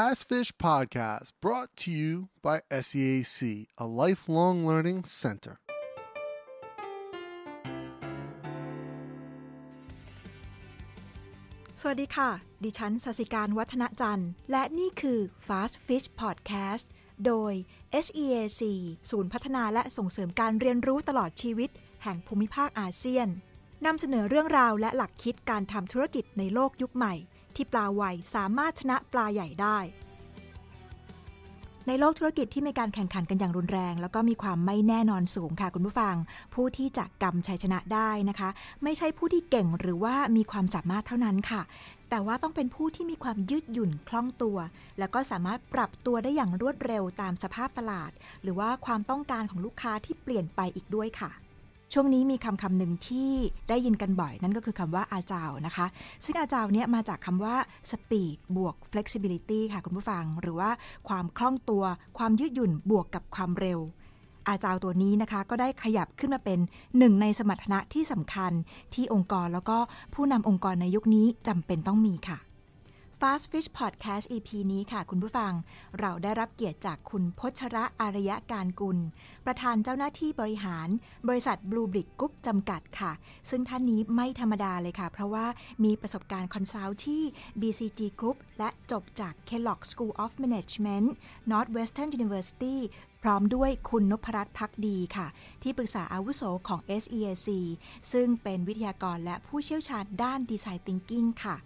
Fast Fish Podcast, brought to you by SEAC, a lifelong learning center. สวัสดีค่ะ ดิฉันสสิการวัฒนจันทร์ และนี่คือ Fast Fish Podcast โดย SEAC ศูนย์พัฒนาและส่งเสริมการเรียนรู้ตลอดชีวิตแห่งภูมิภาคอาเซียนนำเสนอเรื่องราวและหลักคิดการทำธุรกิจในโลกยุคใหม่ที่ปลาไวสามารถชนะปลาใหญ่ได้ ในโลกธุรกิจที่มีการแข่งขันกันอย่างรุนแรง แล้วก็มีความไม่แน่นอนสูงค่ะ คุณผู้ฟัง ผู้ที่จะกำชัยชนะได้นะคะ ไม่ใช่ผู้ที่เก่งหรือว่ามีความสามารถเท่านั้นค่ะ แต่ว่าต้องเป็นผู้ที่มีความยืดหยุ่นคล่องตัว แล้วก็สามารถปรับตัวได้อย่างรวดเร็วตามสภาพตลาด หรือว่าความต้องการของลูกค้าที่เปลี่ยนไปอีกด้วยค่ะช่วงนี้มีคำคำหนึ่งที่ได้ยินกันบ่อยนั่นก็คือคำว่าอาจาวนะคะ ซึ่งอาจาวเนี่ยมาจากคำว่า speed บวก flexibility ค่ะคุณผู้ฟัง หรือว่าความคล่องตัว ความยืดหยุ่นบวกกับความเร็ว อาจาวตัวนี้นะคะก็ได้ขยับขึ้นมาเป็นหนึ่งในสมรรถนะที่สำคัญที่องค์กรแล้วก็ผู้นำองค์กรในยุคนี้จำเป็นต้องมีค่ะ Fast Fish Podcast EP นี้ค่ะ คุณผู้ฟังเราได้รับเกียรติจากคุณพชระอารยะการกุล ประธานเจ้าหน้าที่บริหาร บริษัท Blue Brick Group จำกัดค่ะ ซึ่งท่านนี้ไม่ธรรมดาเลยค่ะ เพราะว่ามีประสบการณ์คอนซัลท์ที่ BCG Group และจบจาก Kellogg School of Management Northwestern University พร้อมด้วยคุณนพรัตน์พักดีค่ะ ที่ปรึกษาอาวุโสของ SEAC ซึ่งเป็นวิทยากรและผู้เชี่ยวชาญด้านดีไซน์ทิงกิ้งค่ะ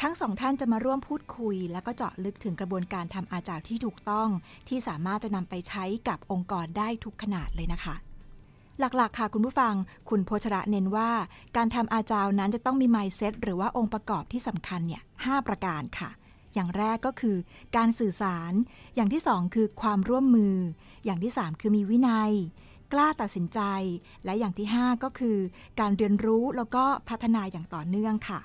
ทั้งสองท่านจะมาร่วมพูดคุย และก็เจาะลึกถึงกระบวนการทำอาจารที่ถูกต้องที่สามารถจะนำไปใช้กับองค์กรได้ทุกขนาดเลยนะคะ หลักๆค่ะคุณผู้ฟัง คุณโพชระเน้นว่า การทำอาจารนั้นจะต้องมีไมซ์เซ็ตหรือว่าองค์ประกอบที่สำคัญเนี่ยหประการค่ะ อย่างแรกก็คือการสื่อสาร อย่างที่สองคือความร่วมมือ อย่างที่สามคือมีวินัย กล้าตัดสินใจ และอย่างที่5ก็คือการเรียนรู้แล้วก็พัฒนาอย่างต่อเนื่องค่ะ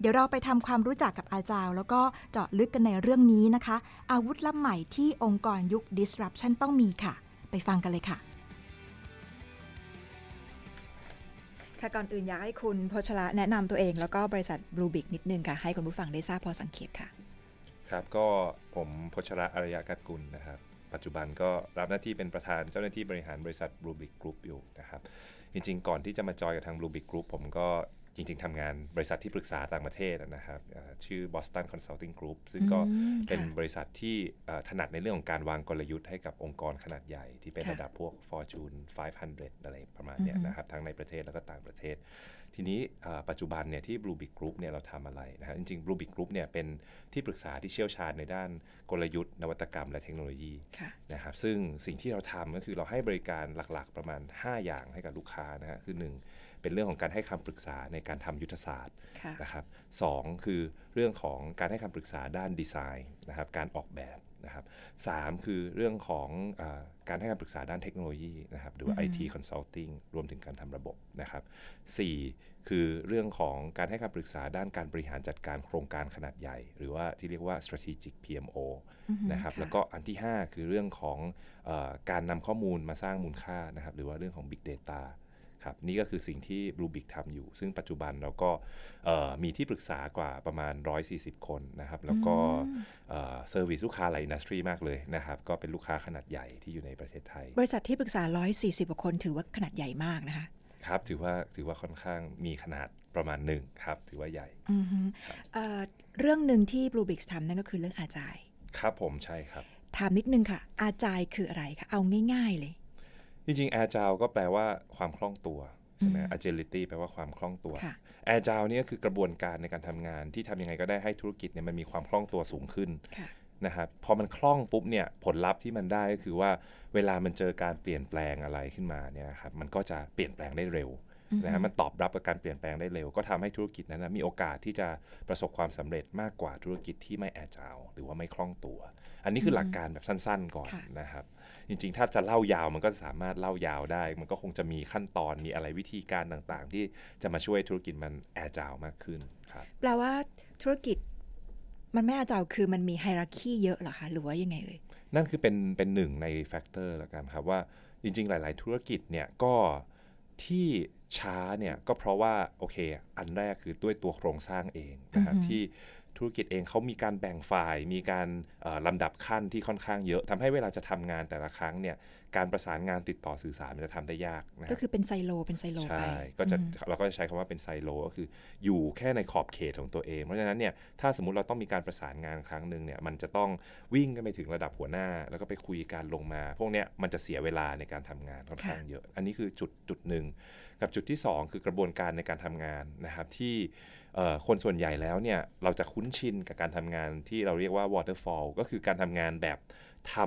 เดี๋ยวเราไปทำความรู้จักกับอาจารย์แล้วก็เจาะลึกกันในเรื่องนี้นะคะ อาวุธล้ำใหม่ที่องค์กรยุค disruption ต้องมีค่ะ ไปฟังกันเลยค่ะ ค่ะ ก่อนอื่น อยากให้คุณพชระแนะนำตัวเองแล้วก็บริษัทบลูบิกนิดนึงค่ะ ให้คุณผู้ฟังได้ทราบพอสังเกตค่ะ ครับก็ผมพชระอารยากัตกุลนะครับ ปัจจุบันก็รับหน้าที่เป็นประธานเจ้าหน้าที่บริหารบริษัทบลูบิกกรุ๊ปอยู่นะครับจริง ๆ ก่อนที่จะมาจอยกับทางบลูบิกกรุ๊ปผมก็จริงๆทำงานบริษัทที่ปรึกษาต่างประเทศนะครับชื่อ Boston Consulting Group ซึ่งก็เป็นบริษัทที่ถนัดในเรื่องของการวางกลยุทธ์ให้กับองค์กรขนาดใหญ่ที่เป็นระดับพวก Fortune 500อะไรประมาณเนี้ยนะครับทั้งในประเทศแล้วก็ต่างประเทศ ทีนี้ปัจจุบันเนี่ยที่ Blue Big Group เนี่ยเราทำอะไรนะครับจริงๆ Blue Big Group เนี่ยเป็นที่ปรึกษาที่เชี่ยวชาญในด้านกลยุทธ์นวัตกรรมและเทคโนโลยีนะครับซึ่งสิ่งที่เราทำก็คือเราให้บริการหลักๆ ประมาณ 5 อย่างให้กับลูกค้านะฮะคือ 1เป็นเรื่องของการให้คำปรึกษาในการทำยุทธศาสตร์นะครับสคือเรื่องของการให้คำปรึกษาด้านดีไซน์นะครับการออกแบบนะครับสคือเรื่องของอการให้คำปรึกษาด้านเทคโนโลยีนะครับหรือว่าอทีคอนซัลทิงรวมถึงการทำระบบนะครับสคือเรื่องของการให้คำปรึกษาด้านการบริหารจัดการโครงการขนาดใหญ่ หรือว่าที่เรียกว่า strategic PMO นะครับแล้วก็อันที่ 5 คือเรื่องของอการนำข้อมูลมาสร้างมูลค่านะครับหรือว่าเรื่องของ Big Data ครับนี่ก็คือสิ่งที่บลูบิกทำอยู่ ซึ่งปัจจุบันเราก็มีที่ปรึกษากว่าประมาณ 140 คนนะครับแล้วก็เซอร์วิสลูกค้าหลายอินดัสทรีมากเลยนะครับ ก็เป็นลูกค้าขนาดใหญ่ที่อยู่ในประเทศไทย บริษัทที่ปรึกษา 140่คน ถือว่าขนาดใหญ่มากนะคะครับถือว่าถือว่าค่อนข้างมีขนาดประมาณหนึ่งครับถือว่าใหญ่เรื่องหนึ่งที่บลูบิกทำนั่นก็คือเรื่องอาจายครับผมใช่ครับถามนิดนึงค่ะอาจายคืออะไรคะเอาง่าย ๆเลยจริงๆ agile ก็แปลว่าความคล่องตัวใช่ไหม agility แปลว่าความคล่องตัว agile นี่ก็คือกระบวนการในการทำงานที่ทำยังไงก็ได้ให้ธุรกิจเนี่ยมันมีความคล่องตัวสูงขึ้นนะครับพอมันคล่องปุ๊บเนี่ยผลลัพธ์ที่มันได้ก็คือว่าเวลามันเจอการเปลี่ยนแปลงอะไรขึ้นมาเนี่ยครับมันก็จะเปลี่ยนแปลงได้เร็วนะฮะมันตอบรับกับการเปลี่ยนแปลงได้เร็วก็ทำให้ธุรกิจนั้นนะมีโอกาสที่จะประสบความสำเร็จมากกว่าธุรกิจที่ไม่แอจาวหรือว่าไม่คล่องตัว อันนี้คือหลักการแบบสั้น ๆก่อนนะครับจริงๆถ้าจะเล่ายาวมันก็สามารถเล่ายาวได้ มันก็คงจะมีขั้นตอนมีอะไรวิธีการต่างๆ ที่จะมาช่วยธุรกิจมันแอจาวมากขึ้นครับแปลว่าธุรกิจมันไม่แอจาวคือมันมีไฮรักีเยอะหรอคะหรือว่ายังไงเลยนั่นคือเป็นเป็นหนึ่งในแฟกเตอร์ละกันครับว่าจริงๆหลาย ๆ ธุรกิจเนี่ยก็ที่ช้าเนี่ยก็เพราะว่าโอเคอันแรกคือด้วยตัวโครงสร้างเองนะครับที่ธุรกิจเองเขามีการแบ่งฝ่าย มีการลำดับขั้นที่ค่อนข้างเยอะทำให้เวลาจะทำงานแต่ละครั้งเนี่ยการประสานงานติดต่อสื่อสารมันจะทำได้ยากนะก็คือเป็นไซโลเป็นไซโลใช่ก็จะเราก็จะใช้คำว่าเป็นไซโลก็คืออยู่แค่ในขอบเขตของตัวเอง เพราะฉะนั้นเนี่ยถ้าสมมติเราต้องมีการประสานงานครั้งหนึ่งเนี่ยมันจะต้องวิ่งกันไปถึงระดับหัวหน้า แล้วก็ไปคุยการลงมา พวกเนี้ยมันจะเสียเวลาในการทำงานค่อนข้างเยอะอันนี้คือจุดจุดหนึ่งกับจุดที่2คือกระบวนการในการทำงานนะครับที่คนส่วนใหญ่แล้วเนี่ยเราจะคุ้นชินกับการทำงานที่เราเรียกว่า waterfall ก็คือการทำงานแบบทำ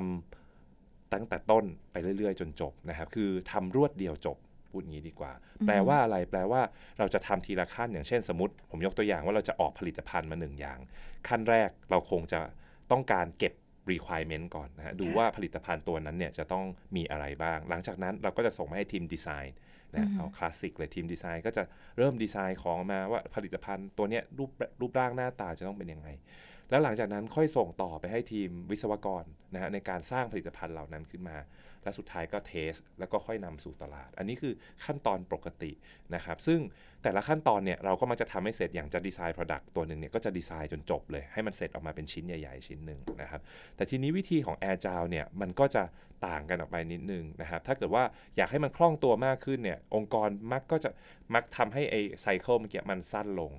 ตั้งแต่ต้นไปเรื่อย ๆจนจบนะครับ คือทำรวดเดียวจบ พูดงี้ดีกว่า แปลว่าอะไร แปลว่าเราจะทำทีละขั้นอย่างเช่นสมมติ ผมยกตัวอย่างว่าเราจะออกผลิตภัณฑ์มาหนึ่งอย่าง ขั้นแรกเราคงจะต้องการเก็บ requirement ก่อนนะฮะดูว่าผลิตภัณฑ์ตัวนั้นเนี่ยจะต้องมีอะไรบ้าง หลังจากนั้นเราก็จะส่งมาให้ทีมดีไซน์นะเอาคลาสสิกเลยทีมดีไซน์ก็จะเริ่มดีไซน์ของมาว่าผลิตภัณฑ์ตัวเนี้ยรูปรูปร่างหน้าตาจะต้องเป็นยังไงแล้วหลังจากนั้นค่อยส่งต่อไปให้ทีมวิศวกรนะฮะในการสร้างผลิตภัณฑ์เหล่านั้นขึ้นมา และสุดท้ายก็เทส แล้วก็ค่อยนำสู่ตลาด อันนี้คือขั้นตอนปกตินะครับ ซึ่งแต่ละขั้นตอนเนี่ยเราก็มักจะทำให้เสร็จอย่างจะดีไซน์ Product ตัวหนึ่งเนี่ยก็จะดีไซน์จนจบเลย ให้มันเสร็จออกมาเป็นชิ้นใหญ่ๆชิ้นหนึ่งนะครับ แต่ทีนี้วิธีของ a ์จ l วเนี่ยมันก็จะต่างกันออกไปนิดนึงนะครับ ถ้าเกิดว่าอยากให้มันคล่องตัวมากขึ้นเนี่ยองค์กรมักก็จะมักทำให้ไอไซเคิลเมื่อกี้มันสั้นลง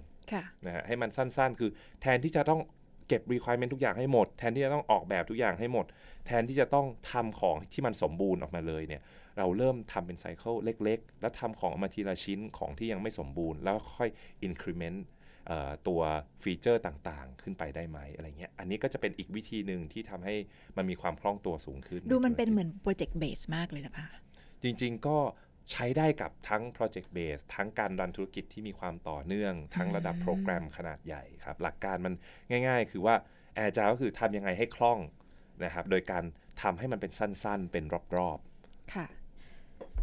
นะฮะให้มันสั้น ๆคือแทนที่จะต้องเก็บ requirement ทุกอย่างให้หมดแทนที่จะต้องออกแบบทุกอย่างให้หมด แทนที่จะต้องทำของที่มันสมบูรณ์ออกมาเลยเนี่ยเราเริ่มทำเป็นไซเคิลเล็กๆ แล้วทำของมาทีละชิ้นของที่ยังไม่สมบูรณ์ แล้วค่อย increment ตัวฟีเจอร์ต่างๆ ขึ้นไปได้ไหมอะไรเงี้ยอันนี้ก็จะเป็นอีกวิธีหนึ่งที่ทำให้มันมีความคล่องตัวสูงขึ้น ดูมันเป็นเหมือนโปรเจกต์เบสมากเลยนะคะจริงๆก็ใช้ได้กับทั้ง Project Base ทั้งการรันธุรกิจที่มีความต่อเนื่อง ทั้งระดับโปรแกรมขนาดใหญ่ครับ หลักการมันง่ายๆ คือว่าแอ์จา l ก็คือทำยังไงให้คล่องนะครับ โดยการทำให้มันเป็นสั้นๆ เป็นรอบๆ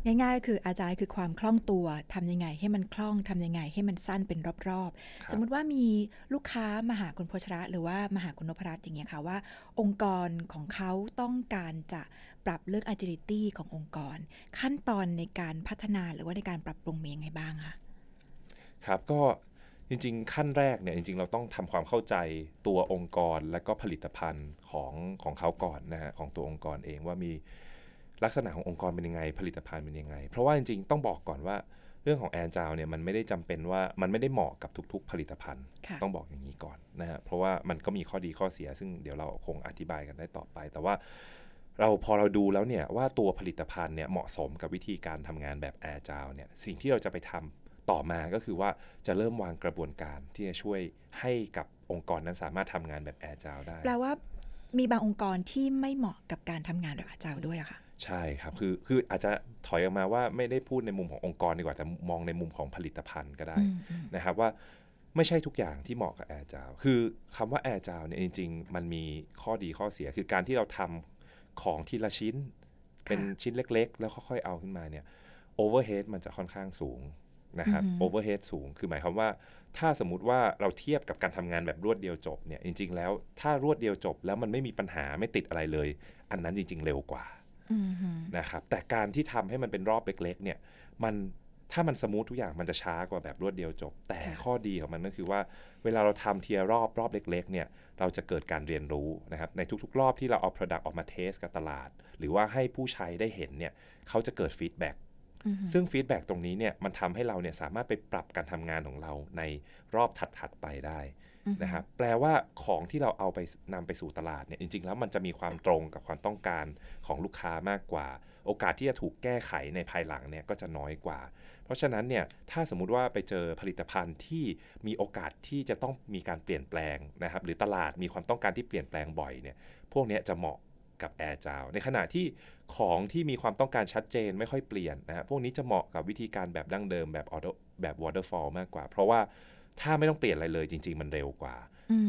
ง่าย ๆ คืออาจารย์คือความคล่องตัวทำยังไง ให้มันคล่องทำยังไง ให้มันสั้นเป็นรอบๆ สมมุติว่ามีลูกค้ามาหาคุณโพชระ หรือว่ามาหาคุณนพรัตน์อย่างเงี้ยค่ะว่าองค์กรของเขาต้องการจะปรับเรื่อง agility ขององค์กร ขั้นตอนในการพัฒนาหรือว่าในการปรับปรุงมียงไงบ้างคะครับก็จริง ๆ ขั้นแรกเนี่ยจริงๆ เราต้องทำความเข้าใจตัวองค์กรและก็ผลิตภัณฑ์ของของเขาก่อนนะฮะของตัวองค์กรเองว่ามีลักษณะขององค์กรเป็นยังไง ผลิตภัณฑ์เป็นยังไง เพราะว่าจริงๆ ต้องบอกก่อนว่าเรื่องของแอนจาวเนี่ยมันไม่ได้จำเป็นว่ามันไม่ได้เหมาะกับทุกๆ ผลิตภัณฑ์ ต้องบอกอย่างนี้ก่อนนะฮะ เพราะว่ามันก็มีข้อดีข้อเสีย ซึ่งเดี๋ยวเราคงอธิบายกันได้ต่อไป แต่ว่า เราพอเราดูแล้วเนี่ยว่าตัวผลิตภัณฑ์เนี่ยเหมาะสมกับวิธีการทำงานแบบแอร์จาวเนี่ยสิ่งที่เราจะไปทำต่อมา ก็คือว่าจะเริ่มวางกระบวนการที่จะช่วยให้กับองค์กรนั้นสามารถทำงานแบบแอร์จาวได้ แปลว่ามีบางองค์กรที่ไม่เหมาะกับการทำงานแบบแอร์จาวด้วยอะค่ะใช่ครับ คือ คืออาจจะถอยออกมาว่าไม่ได้พูดในมุมขององค์กรดีกว่า แต่มองในมุมของผลิตภัณฑ์ก็ได้นะครับว่าไม่ใช่ทุกอย่างที่เหมาะกับแอร์จาวคือคำว่าแอร์จาวเนี่ย จริง ๆ มันมีข้อดีข้อเสีย คือการที่เราทำของทีละชิ้นเป็นชิ้นเล็ก ๆ แล้วค่อยๆเอาขึ้นมาเนี่ยโอเวอร์เฮดมันจะค่อนข้างสูงนะครับโอเวอร์เฮดสูง คือหมายความว่าถ้าสมมติว่าเราเทียบกับการทำงานแบบรวดเดียวจบเนี่ยจริง ๆ แล้วถ้ารวดเดียวจบแล้วมันไม่มีปัญหาไม่ติดอะไรเลย อันนั้นจริง ๆเร็วกว่านะครับแต่การที่ทำให้มันเป็นรอบเล็กๆเนี่ยมันถ้ามันสมูททุกอย่างมันจะช้ากว่าแบบรวดเดียวจบ แต่ข้อดีของมันก็คือว่า เวลาเราทำเทียรอบรอบเล็กๆเนี่ยเราจะเกิดการเรียนรู้นะครับในทุกๆ รอบที่เราเอา Product ออกมาเทสกับตลาด หรือว่าให้ผู้ใช้ได้เห็นเนี่ยเขาจะเกิดฟีดแบ็กซึ่งฟีดแบ็กตรงนี้เนี่ยมันทำให้เราเนี่ยสามารถไปปรับการทำงานของเราในรอบถัดๆไปได้นะครับแปลว่าของที่เราเอาไปนำไปสู่ตลาดเนี่ยจริงๆแล้วมันจะมีความตรงกับความต้องการของลูกค้ามากกว่า โอกาสที่จะถูกแก้ไขในภายหลังเนี่ยก็จะน้อยกว่า เพราะฉะนั้นเนี่ยถ้าสมมุติว่าไปเจอผลิตภัณฑ์ที่มีโอกาสที่จะต้องมีการเปลี่ยนแปลงนะครับหรือตลาดมีความต้องการที่เปลี่ยนแปลงบ่อยเนี่ยพวกนี้จะเหมาะกับแอร์จาวในขณะที่ของที่มีความต้องการชัดเจนไม่ค่อยเปลี่ยนนะฮะพวกนี้จะเหมาะกับวิธีการแบบดั้งเดิมแบบออโดแบบวอเตอร์ฟอลมากกว่า เพราะว่าถ้าไม่ต้องเปลี่ยนอะไรเลยจริงๆมันเร็วกว่า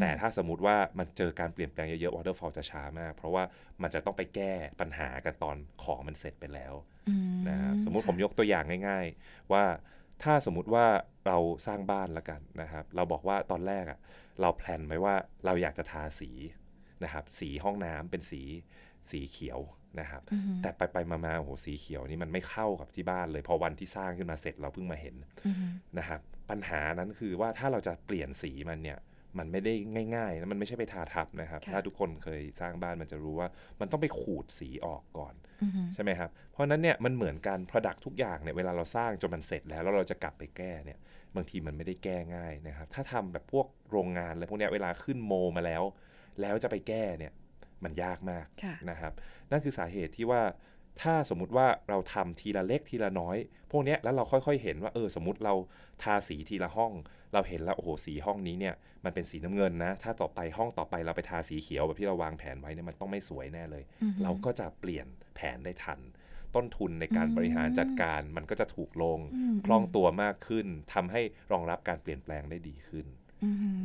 แต่ถ้าสมมติว่ามันเจอการเปลี่ยนแปลงเยอะๆ waterfall จะช้ามาก เพราะว่ามันจะต้องไปแก้ปัญหากันตอนของมันเสร็จไปแล้วนะครับสมมติผมยกตัวอย่างง่ายๆ ว่าถ้าสมมติว่าเราสร้างบ้านแล้วกันนะครับ เราบอกว่าตอนแรกอ่ะ เราแพลนไว้ว่าเราอยากจะทาสีนะครับ สีห้องน้ำเป็นสีสีเขียวนะครับ แต่ไปไปมาๆโอ้โหสีเขียวนี่มันไม่เข้ากับที่บ้านเลยพอวันที่สร้างขึ้นมาเสร็จเราเพิ่งมาเห็นนะครับปัญหานั้นคือว่าถ้าเราจะเปลี่ยนสีมันเนี่ยมันไม่ได้ง่ายๆนะมันไม่ใช่ไปทาทับนะครับ ถ้าทุกคนเคยสร้างบ้านมันจะรู้ว่ามันต้องไปขูดสีออกก่อนใช่ไหมครับเพราะนั้นเนี่ย มันเหมือนการ Product ทุกอย่างเนี่ยเวลาเราสร้างจนมันเสร็จแล้วแล้วเราจะกลับไปแก้เนี่ยบางทีมันไม่ได้แก้ง่ายนะครับถ้าทำแบบพวกโรงงานอะไรพวกนี้เวลาขึ้นโมมาแล้ว แล้วจะไปแก้เนี่ยมันยากมากนะครับนั่นคือสาเหตุที่ว่าถ้าสมมุติว่าเราทำทีละเล็กทีละน้อย พวกนี้แล้วเราค่อยๆเห็นว่าเออ สมมติเราทาสีทีละห้อง เราเห็นแล้วโอ้โหสีห้องนี้เนี่ยมันเป็นสีน้ำเงินนะ ถ้าต่อไปห้องต่อไปเราไปทาสีเขียวแบบที่เราวางแผนไว้เนี่ยมันต้องไม่สวยแน่เลย เราก็จะเปลี่ยนแผนได้ทัน ต้นทุนในการบริหารจัดการมันก็จะถูกลงคล่องตัวมากขึ้น ทำให้รองรับการเปลี่ยนแปลงได้ดีขึ้น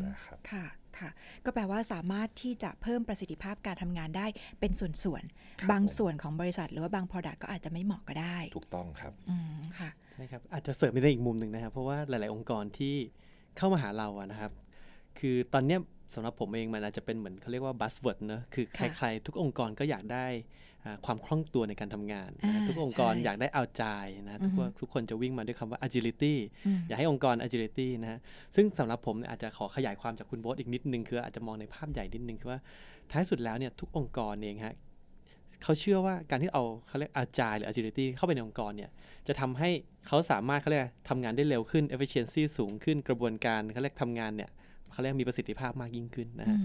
นะครับค่ะค่ะก็แปลว่าสามารถที่จะเพิ่มประสิทธิภาพการทำงานได้เป็นส่วนๆ บางส่วนของบริษัทหรือว่าบาง Product ก็อาจจะไม่เหมาะก็ได้ถูกต้องครับอืมค่ะใช่ครับอาจจะเสริมในอีกมุมหนึ่งนะครับ เพราะว่าหลายๆองค์กรที่เข้ามาหาเราอะนะครับ คือตอนเนี้ยสำหรับผมเองมันอาจจะเป็นเหมือนเขาเรียกว่าบัสเวิร์ดเนอะคือใครๆทุกองค์กรก็อยากได้ความคล่องตัวในการทำงาน ทุกองค์กรอยากได้เอาใจนะทุกทุกคนจะวิ่งมาด้วยคำว่า agility อยากให้องค์กร agility นะซึ่งสำหรับผมอาจจะขอขยายความจากคุณโบสอีกนิดนึง คืออาจจะมองในภาพใหญ่นิดนึง คือว่าท้ายสุดแล้วเนี่ยทุกองค์กรเองฮะเขาเชื่อว่าการที่เอาเขาเรียกเอาใจหรือ agility เข้าไปในองค์กรเนี่ยจะทำให้เขาสามารถเขาเรียกทำงานได้เร็วขึ้น efficiency สูงขึ้นกระบวนการเขาเรียกทำงานเนี่ยเขาเรียกมีประสิทธิภาพมากยิ่งขึ้นนะฮะ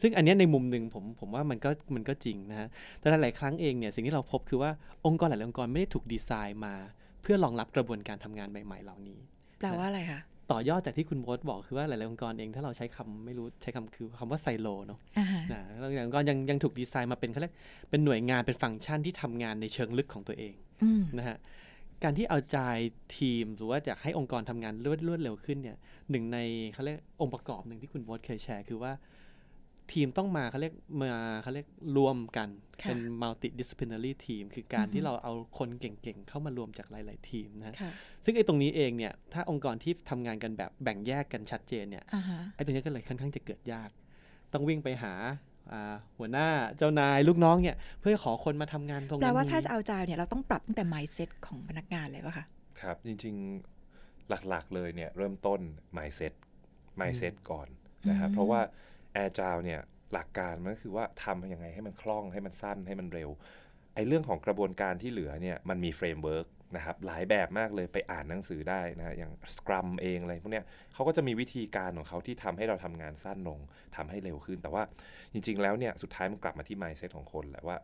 ซึ่งอันนี้ในมุมหนึ่งผมผมว่ามันก็มันก็จริงนะฮะแต่หลายครั้งเองเนี่ยสิ่งที่เราพบคือว่าองค์กรหลายองค์กรไม่ได้ถูกดีไซน์มา เพื่อรองรับกระบวนการทำงานใหม่ๆเหล่านี้ แปลว่าอะไรคะ ต่อยอดจากที่คุณโบสบอกคือว่าหลายๆองค์กรเองถ้าเราใช้คำไม่รู้ใช้คำคือคำว่าไซโลเนาะนะหลายองค์กรยังยังถูกดีไซน์มาเป็นเขาเรียกเป็นหน่วยงานเป็นฟังก์ชันที่ทำงานในเชิงลึกของตัวเองนะฮะ การที่เอาใจทีมหรือว่าอยากให้องค์กรทำงานรวดรวดเร็วขึ้นเนี่ยหนึ่งในเขาเรียกองค์ประกอบหนึ่งที่คุณโบสเคยแชร์ คือว่าทีมต้องมาเขาเรียกมาเขาเรียกรวมกัน เป็น multidisciplinary team คือการที่เราเอาคนเก่งๆ เข้ามารวมจากหลายๆทีมนะซึ่งไอ้ตรงนี้เองเนี่ย ถ้าองค์กรที่ทำงานกันแบบแบ่งแยกกันชัดเจนเนี่ยไอ้ตรงนี้ก็เลยค่อนข้างจะเกิดยาก ต้องวิ่งไปหาหัวหน้าเจ้านายลูกน้องเนี่ย เพื่อขอคนมาทำงานตรงนี้แปลว่าถ้าจะเอาใจเนี่ยเราต้องปรับตั้งแต่ mindset ของพนักงานเลยป่ะคะครับจริงๆหลักๆเลยเนี่ยเริ่มต้น mindset mindset ก่อนนะครับเพราะว่าแอร์จาวเนี่ยหลักการมันก็คือว่าทำยังไงให้มันคล่อง ให้มันสั้นให้มันเร็วไอ้เรื่องของกระบวนการที่เหลือเนี่ยมันมีเฟรมเวิร์กนะครับหลายแบบมากเลยไปอ่านหนังสือได้นะอย่างสครัมเองอะไรพวกเนี้ยเขาก็จะมีวิธีการของเขาที่ทำให้เราทำงานสั้นลงทำให้เร็วขึ้น แต่ว่าจริง ๆแล้วเนี่ยสุดท้ายมันกลับมาที่ mindset ของคนแหละว่า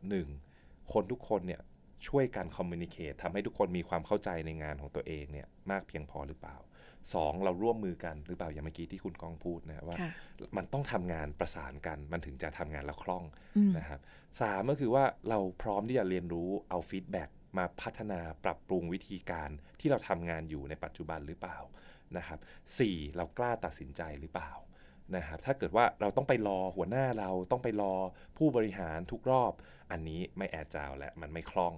1 คนทุกคนเนี่ยช่วยกันคอมมิวนิเคททำให้ทุกคนมีความเข้าใจในงานของตัวเองเนี่ยมากเพียงพอหรือเปล่าสองเราร่วมมือกันหรือเปล่าอย่างเมื่อกี้ที่คุณกองพูดนะว่า มันต้องทำงานประสานกัน มันถึงจะทำงานแล้วคล่องนะครับสามก็คือว่าเราพร้อมที่จะเรียนรู้เอาฟีดแบ็กมาพัฒนาปรับปรุงวิธีการที่เราทำงานอยู่ในปัจจุบันหรือเปล่านะครับสี่เรากล้าตัดสินใจหรือเปล่านะครับถ้าเกิดว่าเราต้องไปรอหัวหน้าเราต้องไปรอผู้บริหารทุกรอบ อันนี้ไม่แอดจาวและมันไม่คล่อง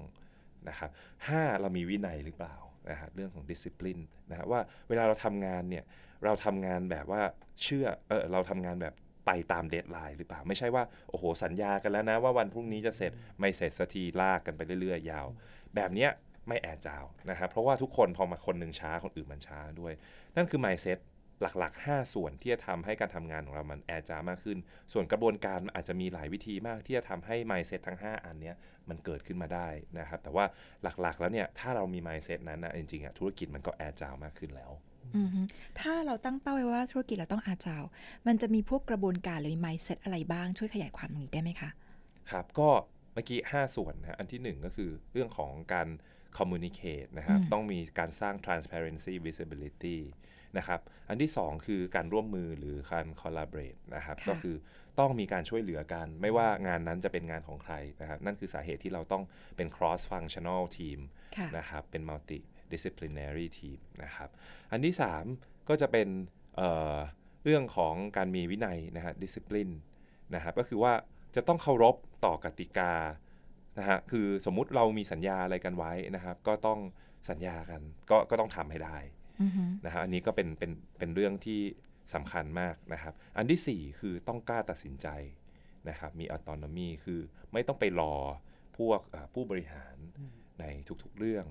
นะครับห้าเรามีวินัยหรือเปล่านะฮะเรื่องของดิสซิปลินนะฮะว่าเวลาเราทำงานเนี่ย เราทำงานแบบว่าเชื่อเออเราทำงานแบบไปตามเดทไลน์หรือเปล่า ไม่ใช่ว่า โอ้โห สัญญากันแล้วนะ ว่าวันพรุ่งนี้จะเสร็จ ไม่เสร็จสักทีลากกันไปเรื่อย ๆ ยาว แบบเนี้ยไม่แอดจาวนะครับเพราะว่าทุกคนพอมาคนหนึ่งช้าคนอื่นมันช้าด้วย นั่นคือ mindset หลักๆ 5 ส่วนที่จะทำให้การทำงานของเรามันแอร์จามากขึ้น ส่วนกระบวนการอาจจะมีหลายวิธีมากที่จะทำให้ mindset ทั้ง 5 อันเนี้ยมันเกิดขึ้นมาได้นะครับแต่ว่าหลักๆแล้วเนี่ยถ้าเรามี mindset นั้นนะจริงๆอ่ะธุรกิจมันก็แอร์จามากขึ้นแล้ว ถ้าเราตั้งเป้าไว้ว่าธุรกิจเราต้องอาจาวมันจะมีพวกกระบวนการหรือมี m i n d ตอะไรบ้างช่วยขยายความตรงนี้ได้ไหมคะครับ ก็เมื่อกี้5ส่วนนะอันที่1ก็คือเรื่องของการ communicate นะครับต้องมีการสร้าง transparency visibility นะครับ อันที่ 2 คือการร่วมมือหรือการ collaborate นะครับ ก็คือต้องมีการช่วยเหลือกัน ไม่ว่างานนั้นจะเป็นงานของใครนะครับ นั่นคือสาเหตุที่เราต้องเป็น cross functional team นะครับ เป็น multi disciplinary team นะครับ อันที่ 3 ก็จะเป็นเเรื่องของการมีวินัยนะฮะ discipline นะครับก็คือว่าจะต้องเคารพต่อกติกา นะฮะ คือสมมุติเรามีสัญญาอะไรกันไว้นะครับ ก็ต้องสัญญากันก็ก็ต้องทำให้ได้นะฮะอันนี้ก็เป็นเป็นเป็นเรื่องที่สำคัญมากนะครับ อันที่ 4 คือต้องกล้าตัดสินใจนะครับมีออโตนมีคือไม่ต้องไปรอพวกผู้บริหารในทุกๆเรื่อง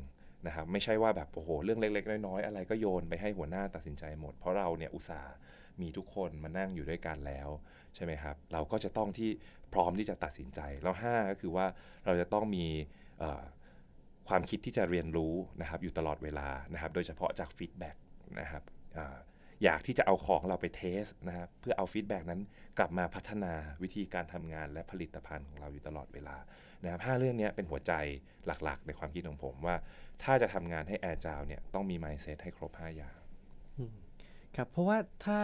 นะครับไม่ใช่ว่าแบบโอ้โหเรื่องเล็กๆน้อยๆอะไรก็โยนไปให้หัวหน้าตัดสินใจหมด เพราะเราเนี่ยอุตส่าห์มีทุกคนมานั่งอยู่ด้วยกันแล้ว ใช่ไหมครับ เราก็จะต้องที่พร้อมที่จะตัดสินใจแล้ว 5 ก็คือว่าเราจะต้องมีความคิดที่จะเรียนรู้นะครับอยู่ตลอดเวลานะครับโดยเฉพาะจากฟีดแบ็กนะครับอยากที่จะเอาของเราไปเทสนะครับเพื่อเอาฟีดแบ็กนั้นกลับมาพัฒนาวิธีการทำงานและผลิตภัณฑ์ของเราอยู่ตลอดเวลานะครับห้าเรื่องนี้เป็นหัวใจหลักๆ ในความคิดของผมว่าถ้าจะทำงานให้แอร์จาวเนี่ยต้องมีไมซ์เซตให้ครบ 5 อย่างครับเพราะว่าถ้า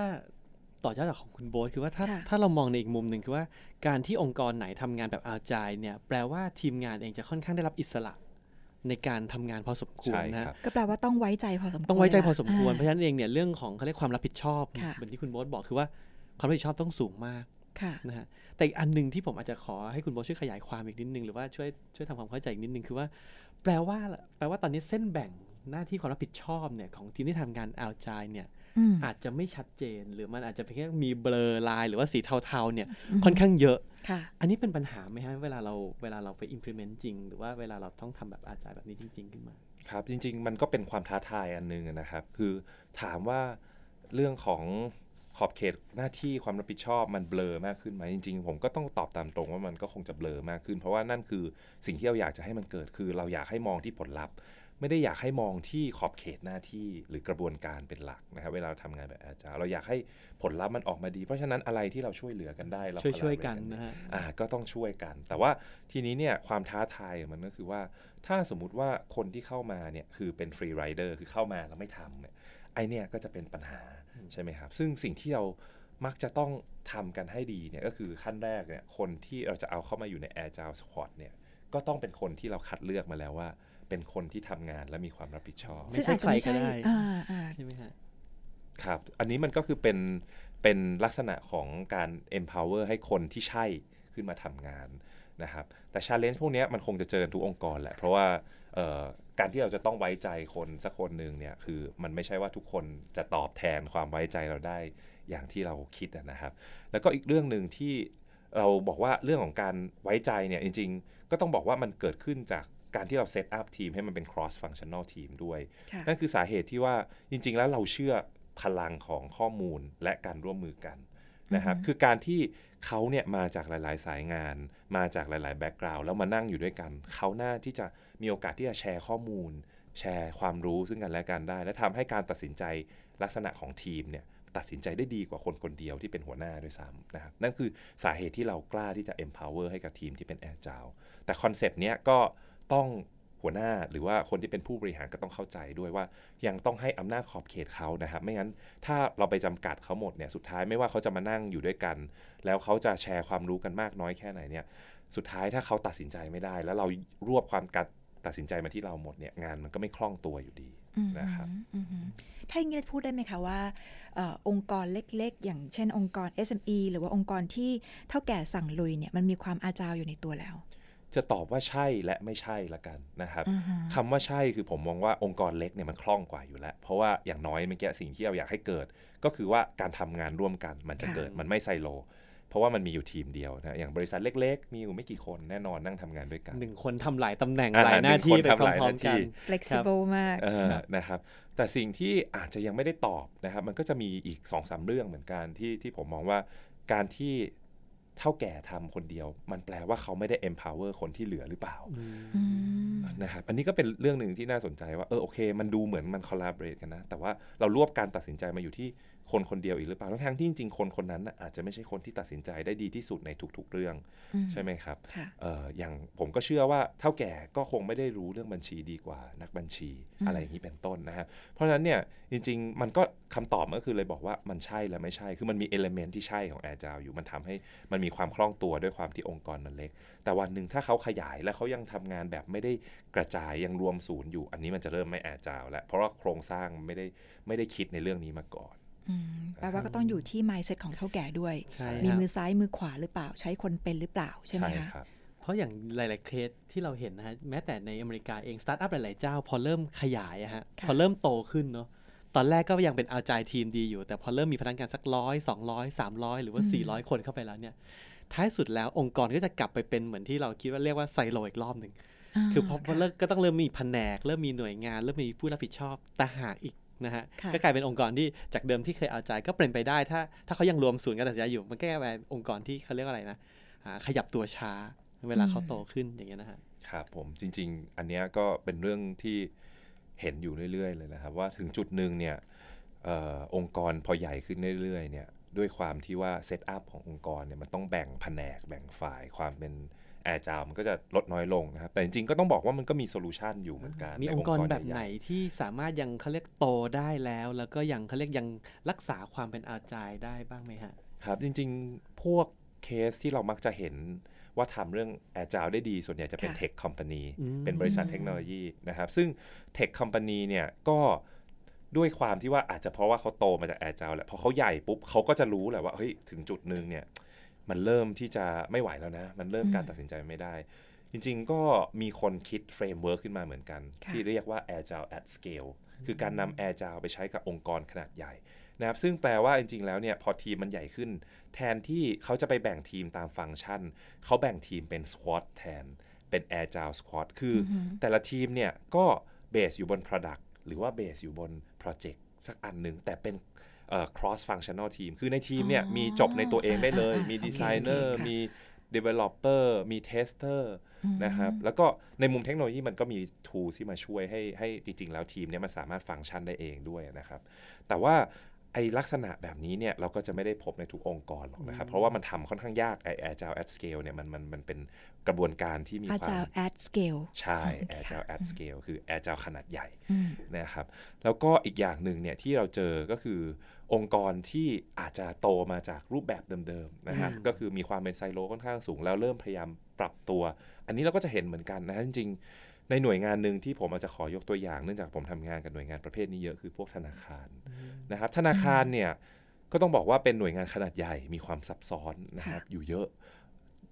ต่อจากของคุณโบ๊ทคือว่าถ้าถ้าเรามองในอีกมุมหนึ่งคือว่าการที่องค์กรไหนทำงานแบบอาจายเนี่ยแปลว่าทีมงานเองจะค่อนข้างได้รับอิสระในการทำงานพอสมควรนะก็แปลว่าต้องไว้ใจพอสมควร ต้องไว้ใจพอสมควร เพราะฉะนั้นเองเนี่ยเรื่องของเขาเรียกความรับผิดชอบเหมือนที่คุณโบ๊ทบอกคือว่า ความรับผิดชอบต้องสูงมากนะฮะแต่อีกอันหนึ่งที่ผมอาจจะขอให้คุณโบช่วยขยายความอีกนิดนึงหรือว่าช่วยช่วยทำความเข้าใจอีกนิดนึงคือว่า แปลว่าแปลว่าตอนนี้เส้นแบ่งหน้าที่ความรับผิดชอบเนี่ยของทีมที่ทำงานอาจายเนี่ยอาจจะไม่ชัดเจน หรือมันอาจจะเพียงแค่มีเบลอลาย หรือว่าสีเทาๆเนี่ย ค่อนข้างเยอะอันนี้เป็นปัญหาไหมฮะเวลาเราเวลาเราไป implement จริง หรือว่าเวลาเราต้องทำแบบอาจารย์แบบนี้จริงๆ ขึ้นมา ครับ จริงๆ มันก็เป็นความท้าทายอันนึงนะครับ คือถามว่าเรื่องของขอบเขตหน้าที่ความรับผิดชอบมันเบลอ มากขึ้นไหมจริง ๆ ผมก็ต้องตอบตามตรงว่ามันก็คงจะเบลอมากขึ้น เพราะว่านั่นคือสิ่งที่เราอยากจะให้มันเกิด คือ เราอยากให้มองที่ผลลัพธ์ไม่ได้อยากให้มองที่ขอบเขตหน้าที่หรือกระบวนการเป็นหลักนะครับ เวลาทำงานแบบอาจารย์เราอยากให้ผลลัพธ์มันออกมาดี เพราะฉะนั้นอะไรที่เราช่วยเหลือกันได้เราช่วยช่วยกันนะฮะก็ต้องช่วยกัน แต่ว่าทีนี้เนี่ยความท้าทายมันก็คือว่า ถ้าสมมุติว่าคนที่เข้ามาเนี่ยคือเป็นฟรีไรเดอร์คือเข้ามาแล้วไม่ทำเนี่ยไอเนี่ยก็จะเป็นปัญหาใช่ไหมครับซึ่งสิ่งที่เรามักจะต้องทำกันให้ดีเนี่ยก็คือขั้นแรกเนี่ยคนที่เราจะเอาเข้ามาอยู่ในแอร์จาวสควอตเนี่ยก็ต้องเป็นคนที่เราคัดเลือกมาแล้วว่าเป็นคนที่ทำงานและมีความรับผิดชอบ ไม่ใช่ใครก็ได้ใช่ไหมฮะ ครับ อันนี้มันก็คือเป็นเป็นลักษณะของการ empower ให้คนที่ใช่ขึ้นมาทำงานนะครับ แต่ challenge พวกนี้มันคงจะเจอทุกองค์กรแหละ เพราะว่าการที่เราจะต้องไว้ใจคนสักคนหนึ่งเนี่ย คือมันไม่ใช่ว่าทุกคนจะตอบแทนความไว้ใจเราได้อย่างที่เราคิดนะครับ แล้วก็อีกเรื่องหนึ่งที่เราบอกว่าเรื่องของการไว้ใจเนี่ยจริง ๆ ก็ต้องบอกว่ามันเกิดขึ้นจากการที่เราเซตอัพทีมให้มันเป็น cross functional team ด้วย นั่นคือสาเหตุที่ว่าจริง ๆ แล้วเราเชื่อพลังของข้อมูลและการร่วมมือกันนะครับ คือการที่เขาเนี่ยมาจากหลาย ๆ สายงาน มาจากหลายๆ แบ็กกราวด์แล้วมานั่งอยู่ด้วยกัน เขาหน้าที่จะมีโอกาสที่จะแชร์ข้อมูล แชร์ ความรู้ซึ่งกันและกันได้ และทำให้การตัดสินใจลักษณะของทีมเนี่ยตัดสินใจได้ดีกว่าคนคนเดียวที่เป็นหัวหน้าด้วยซ้ำนะครับ นั่นคือสาเหตุที่เรากล้าที่จะ empower ให้กับทีมที่เป็น agile แต่คอนเซปต์เนี้ยก็ต้องหัวหน้าหรือว่าคนที่เป็นผู้บริหารก็ต้องเข้าใจด้วยว่ายังต้องให้อำนาจขอบเขตเขานะครับไม่งั้นถ้าเราไปจำกัดเขาหมดเนี่ยสุดท้ายไม่ว่าเขาจะมานั่งอยู่ด้วยกัน แล้วเขาจะแชร์ความรู้กันมากน้อยแค่ไหนเนี่ย สุดท้ายถ้าเขาตัดสินใจไม่ได้ แล้วเรารวบความการตัดสินใจมาที่เราหมดเนี่ยงานมันก็ไม่คล่องตัวอยู่ดีนะครับถ้าอย่างนี้พูดได้ไหมคะว่าอองค์กรเล็กๆ อย่างเช่น องค์กร SME หรือว่าองค์กรที่เท่าแก่สั่งลุยเนี่ยมันมีความอาจาวอยู่ในตัวแล้วจะตอบว่าใช่และไม่ใช่ละกันนะครับคำว่าใช่คือผมมองว่าองค์กรเล็กเนี่ยมันคล่องกว่าอยู่แล้ว เพราะว่าอย่างน้อยเมื่อกี้สิ่งที่เราอยากให้เกิด ก็คือว่าการทำงานร่วมกัน มันจะเกิดมันไม่ไซโล เพราะว่ามันมีอยู่ทีมเดียวนะอย่างบริษัทเล็กๆมีอยู่ไม่กี่คนแน่นอนนั่งทำงานด้วยกันหนึ่งคนทำหลายตำแหน่งหลายหน้าที่ไปพร้อมๆกัน flexible มากนะครับแต่สิ่งที่อาจจะยังไม่ได้ตอบนะครับมันก็จะมีอีก2อสเรื่องเหมือนกันที่ที่ผมมองว่าการที่เท่าแก่ทำคนเดียว มันแปลว่าเขาไม่ได้ empower คนที่เหลือหรือเปล่านะครับอันนี้ก็เป็นเรื่องหนึ่งที่น่าสนใจว่าเออโอเค มันดูเหมือนมัน collaborate กันนะ แต่ว่าเรารวบการตัดสินใจมาอยู่ที่คนคนเดียวอีกหรือเปล่าทั้งที่จริงๆคนคนนั้นอาจจะไม่ใช่คนที่ตัดสินใจได้ดีที่สุดในทุกๆ เรื่อง ใช่ไหมครับอออย่างผมก็เชื่อว่าเท่าแก่ก็คงไม่ได้รู้เรื่องบัญชีดีกว่านักบัญชีอะไรอย่างนี้เป็นต้นนะฮะเพราะฉะนั้นเนี่ย จริง ๆ มันก็คำตอบก็คือเลยบอกว่ามันใช่และไม่ใช่ คือมันมีเอลเมนที่ใช่ของแอร์จาวอยู่ มันทำให้มันมีความคล่องตัวด้วยความที่องค์กรมันเล็ก แต่วันหนึ่งถ้าเขาขยายและเขายังทำงานแบบไม่ได้กระจายยังรวมศูนย์อยู่ อันนี้มันจะเริ่มไม่แอร์จาวแล้ว เพราะว่าโครงสร้างไม่ได้ไม่ได้คิดในเรื่องนี้มาก่อนแปลว่าก็ต้องอยู่ที่ไม n d s e ตของเท่าแก่ด้วย มีมือซ้ายมือขวาหรือเปล่า ใช้คนเป็นหรือเปล่าใช่ไหมคะเพราะอย่างหลาย ๆ เคสที่เราเห็นนะฮะ แม้แต่ในอเมริกาเอง สตาร์ทอัพหลาย ๆ เจ้าพอเริ่มขยายอะฮะ พอเริ่มโตขึ้นเนาะ ตอนแรกก็ยังเป็นเอาใจทีมดีอยู่ แต่พอเริ่มมีพนักงานสักร้อยสองร้อยสามร้อยหรือว่าสี่ร้อยคนเข้าไปแล้วเนี่ย ท้ายสุดแล้วองค์กรก็จะกลับไปเป็นเหมือนที่เราคิดว่าเรียกว่าไซโลอีกรอบหนึ่งคือพอเลิมก็ต้องเริ่มมีแผนกเริ่มมีหน่วยงานเริ่มมีผู้รับผิดชอบแต่หากอีกนะฮะก็กลายเป็นองค์กรที่จากเดิมที่เคยเอาใจก็เปลี่ยนไปได้ ถ้าถ้าเขายังรวมศูนย์กรตัดสินใจอยู่มันแก้ไปองค์กรที่เขาเรียกอะไรนะขยับตัวช้าเวลาเขาโตขึ้นอย่างเงี้ยนะฮะครับผมจริงๆอันเนี้ยก็เป็นเรื่องที่เห็นอยู่เรื่อยๆเลยนะครับว่าถึงจุดหนึ่งเนี่ยอองค์กรพอใหญ่ขึ้นเรื่อยๆเนี่ยด้วยความที่ว่าเซตอัพขององค์กรเนี่ยมันต้องแบ่งแผนกแบ่งฝ่ายความเป็นแอร์จาวมันก็จะลดน้อยลงนะครับแต่จริงๆก็ต้องบอกว่ามันก็มีโซลูชันอยู่เหมือนกัน มีองค์กรแบบไหนที่สามารถยังเขาเรียกโตได้แล้ว แล้วก็ยังเขาเรียกยังรักษาความเป็นอาจายได้บ้างไหมฮะครับ จริงๆพวกเคสที่เรามักจะเห็นว่าทำเรื่องแอร์จาวได้ดีส่วนใหญ่จะเป็นเทคคอมพานีเป็นบริษัทเทคโนโลยีนะครับ ซึ่งเทคคอมพานีเนี่ยก็ด้วยความที่ว่าอาจจะเพราะว่าเขาโตมาจากแอร์จาวแหละพอเขาใหญ่ปุ๊บเขาก็จะรู้แหละว่าเฮ้ยถึงจุดหนึ่งเนี่ยมันเริ่มที่จะไม่ไหวแล้วนะ มันเริ่มการตัดสินใจไม่ได้ จริงๆ ก็มีคนคิดเฟรมเวิร์กขึ้นมาเหมือนกัน ที่เรียกว่า Agile at Scale คือการนำ Agile ไปใช้กับองค์กรขนาดใหญ่นะครับ ซึ่งแปลว่าจริง ๆ แล้วเนี่ยพอทีมมันใหญ่ขึ้นแทนที่เขาจะไปแบ่งทีมตามฟังก์ชัน เขาแบ่งทีมเป็นสควอตแทน เป็น Agile Squad คือ แต่ละทีมเนี่ยก็เบสอยู่บน Product หรือว่าเบสอยู่บน Project สักอันหนึ่งแต่เป็น cross functional team คือในทีมเนี่ยมีจบในตัวเองได้เลย มีดีไซเนอร์ มี developer มี tester นะครับ แล้วก็ในมุมเทคโนโลยีมันก็มี tool ที่มาช่วยให้ให้จริงๆแล้วทีมเนี่ยมันสามารถฟังก์ชันได้เองด้วยนะครับ แต่ว่าไอลักษณะแบบนี้เนี่ยเราก็จะไม่ได้พบในทุกองค์กรหรอกนะครับเพราะว่ามันทำค่อนข้างยากไอ agile at scale เนี่ยมันมันมันเป็นกระบวนการที่มีความ agile at scale ใช่ agile at scale คือ agile ขนาดใหญ่นะครับแล้วก็อีกอย่างหนึ่งเนี่ยที่เราเจอก็คือองค์กรที่อาจจะโตมาจากรูปแบบเดิมๆนะครับก็คือมีความเป็นไซโลค่อนข้างสูง แล้วเริ่มพยายามปรับตัว อันนี้เราก็จะเห็นเหมือนกันนะจริงๆในหน่วยงานหนึ่งที่ผมอาจจะขอยกตัวอย่างเนื่องจากผมทำงานกับหน่วยงานประเภทนี้เยอะคือพวกธนาคารนะครับธนาคารเนี่ยก็ต้องบอกว่าเป็นหน่วยงานขนาดใหญ่มีความซับซ้อนนะครับอยู่เยอะ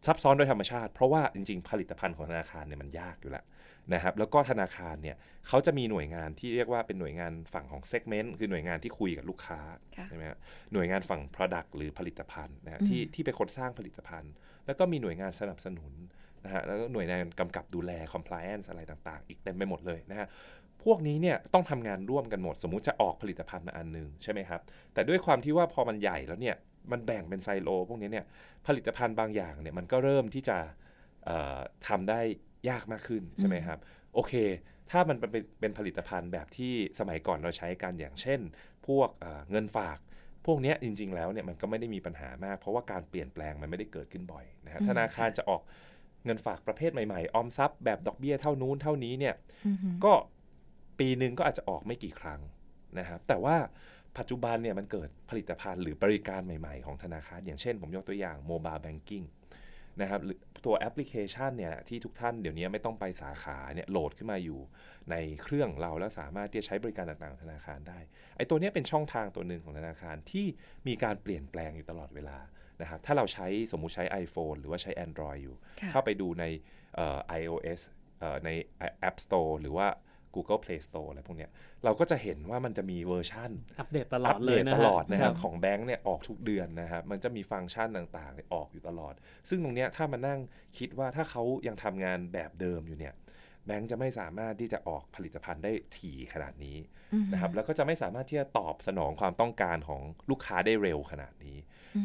ซับซ้อนโดยธรรมชาติ เพราะว่าจริง ๆ ผลิตภัณฑ์ของธนาคารเนี่ยมันยากอยู่แล้วนะครับแล้วก็ธนาคารเนี่ยเขาจะมีหน่วยงานที่เรียกว่าเป็นหน่วยงานฝั่งของเซกเมนต์คือหน่วยงานที่คุยกับลูกค้าใช่ไหมครหน่วยงานฝั่ง Product หรือผลิตภัณฑ์นะที่ที่เป็นคนสร้างผลิตภัณฑ์ แล้วก็มีหน่วยงานสนับสนุนนะฮะแล้วก็หน่วยงานกำกับดูแล compliance อะไรต่างๆ อีกเต็มไปหมดเลยนะฮะ พวกนี้เนี่ยต้องทำงานร่วมกันหมด สมมุติจะออกผลิตภัณฑ์มาอันนึงใช่ไหมครับ แต่ด้วยความที่ว่าพอมันใหญ่แล้วเนี่ย มันแบ่งเป็นไซโลพวกนี้เนี่ย ผลิตภัณฑ์บางอย่างเนี่ยมันก็เริ่มที่จะทำได้ยากมากขึ้นใช่ไหมครับ โอเค ถ้ามันเป็นเป็นผลิตภัณฑ์แบบที่สมัยก่อนเราใช้กันอย่างเช่น พวกเงินฝาก พวกนี้จริงๆ แล้วเนี่ยมันก็ไม่ได้มีปัญหามาก เพราะว่าการเปลี่ยนแปลงมันไม่ได้เกิดขึ้นบ่อยนะครับธนาคารจะออกเงินฝากประเภทใหม่ๆ ออมทรัพย์แบบดอกเบีย้ย เท่านู้น เท่านี้เนี่ยก็ปีหนึ่งก็อาจจะออกไม่กี่ครั้งนะครับแต่ว่าปัจจุบันเนี่ยมันเกิดผลิตภัณฑ์หรือบริการใหม่ๆ ของธนาคาร อย่างเช่นผมยกตัวอย่างโมบายแบงกิ้งนะครับตัวแอปพลิเคชันเนี่ยที่ทุกท่านเดี๋ยวนี้ไม่ต้องไปสาขาเนี่ยโหลดขึ้นมาอยู่ในเครื่องเราแล้วสามารถที่จะใช้บริการต่างๆธนาคารได้ ไอ้ตัวนี้เป็นช่องทางตัวหนึ่งของธนาคารที่มีการเปลี่ยนแปลงอยู่ตลอดเวลานะครับถ้าเราใช้สมมุติใช้ iPhone หรือว่าใช้ Android อยู่ เข้าไปดูใน iOS ใน App Store หรือว่า Google Play Store อะไรพวกเนี้ยเราก็จะเห็นว่ามันจะมีเวอร์ชันอัปเดตตลอดเลยนะตลอดนะครับของแบงค์เนี่ยออกทุกเดือนนะครับมันจะมีฟังก์ชันต่างๆ ออกอยู่ตลอด ซึ่งตรงเนี้ยถ้ามานั่งคิดว่าถ้าเขายังทำงานแบบเดิมอยู่เนี่ยแบงค์จะไม่สามารถที่จะออกผลิตภัณฑ์ได้ถี่ขนาดนี้นะครับ แล้วก็จะไม่สามารถที่จะตอบสนองความต้องการของลูกค้าได้เร็วขนาดนี้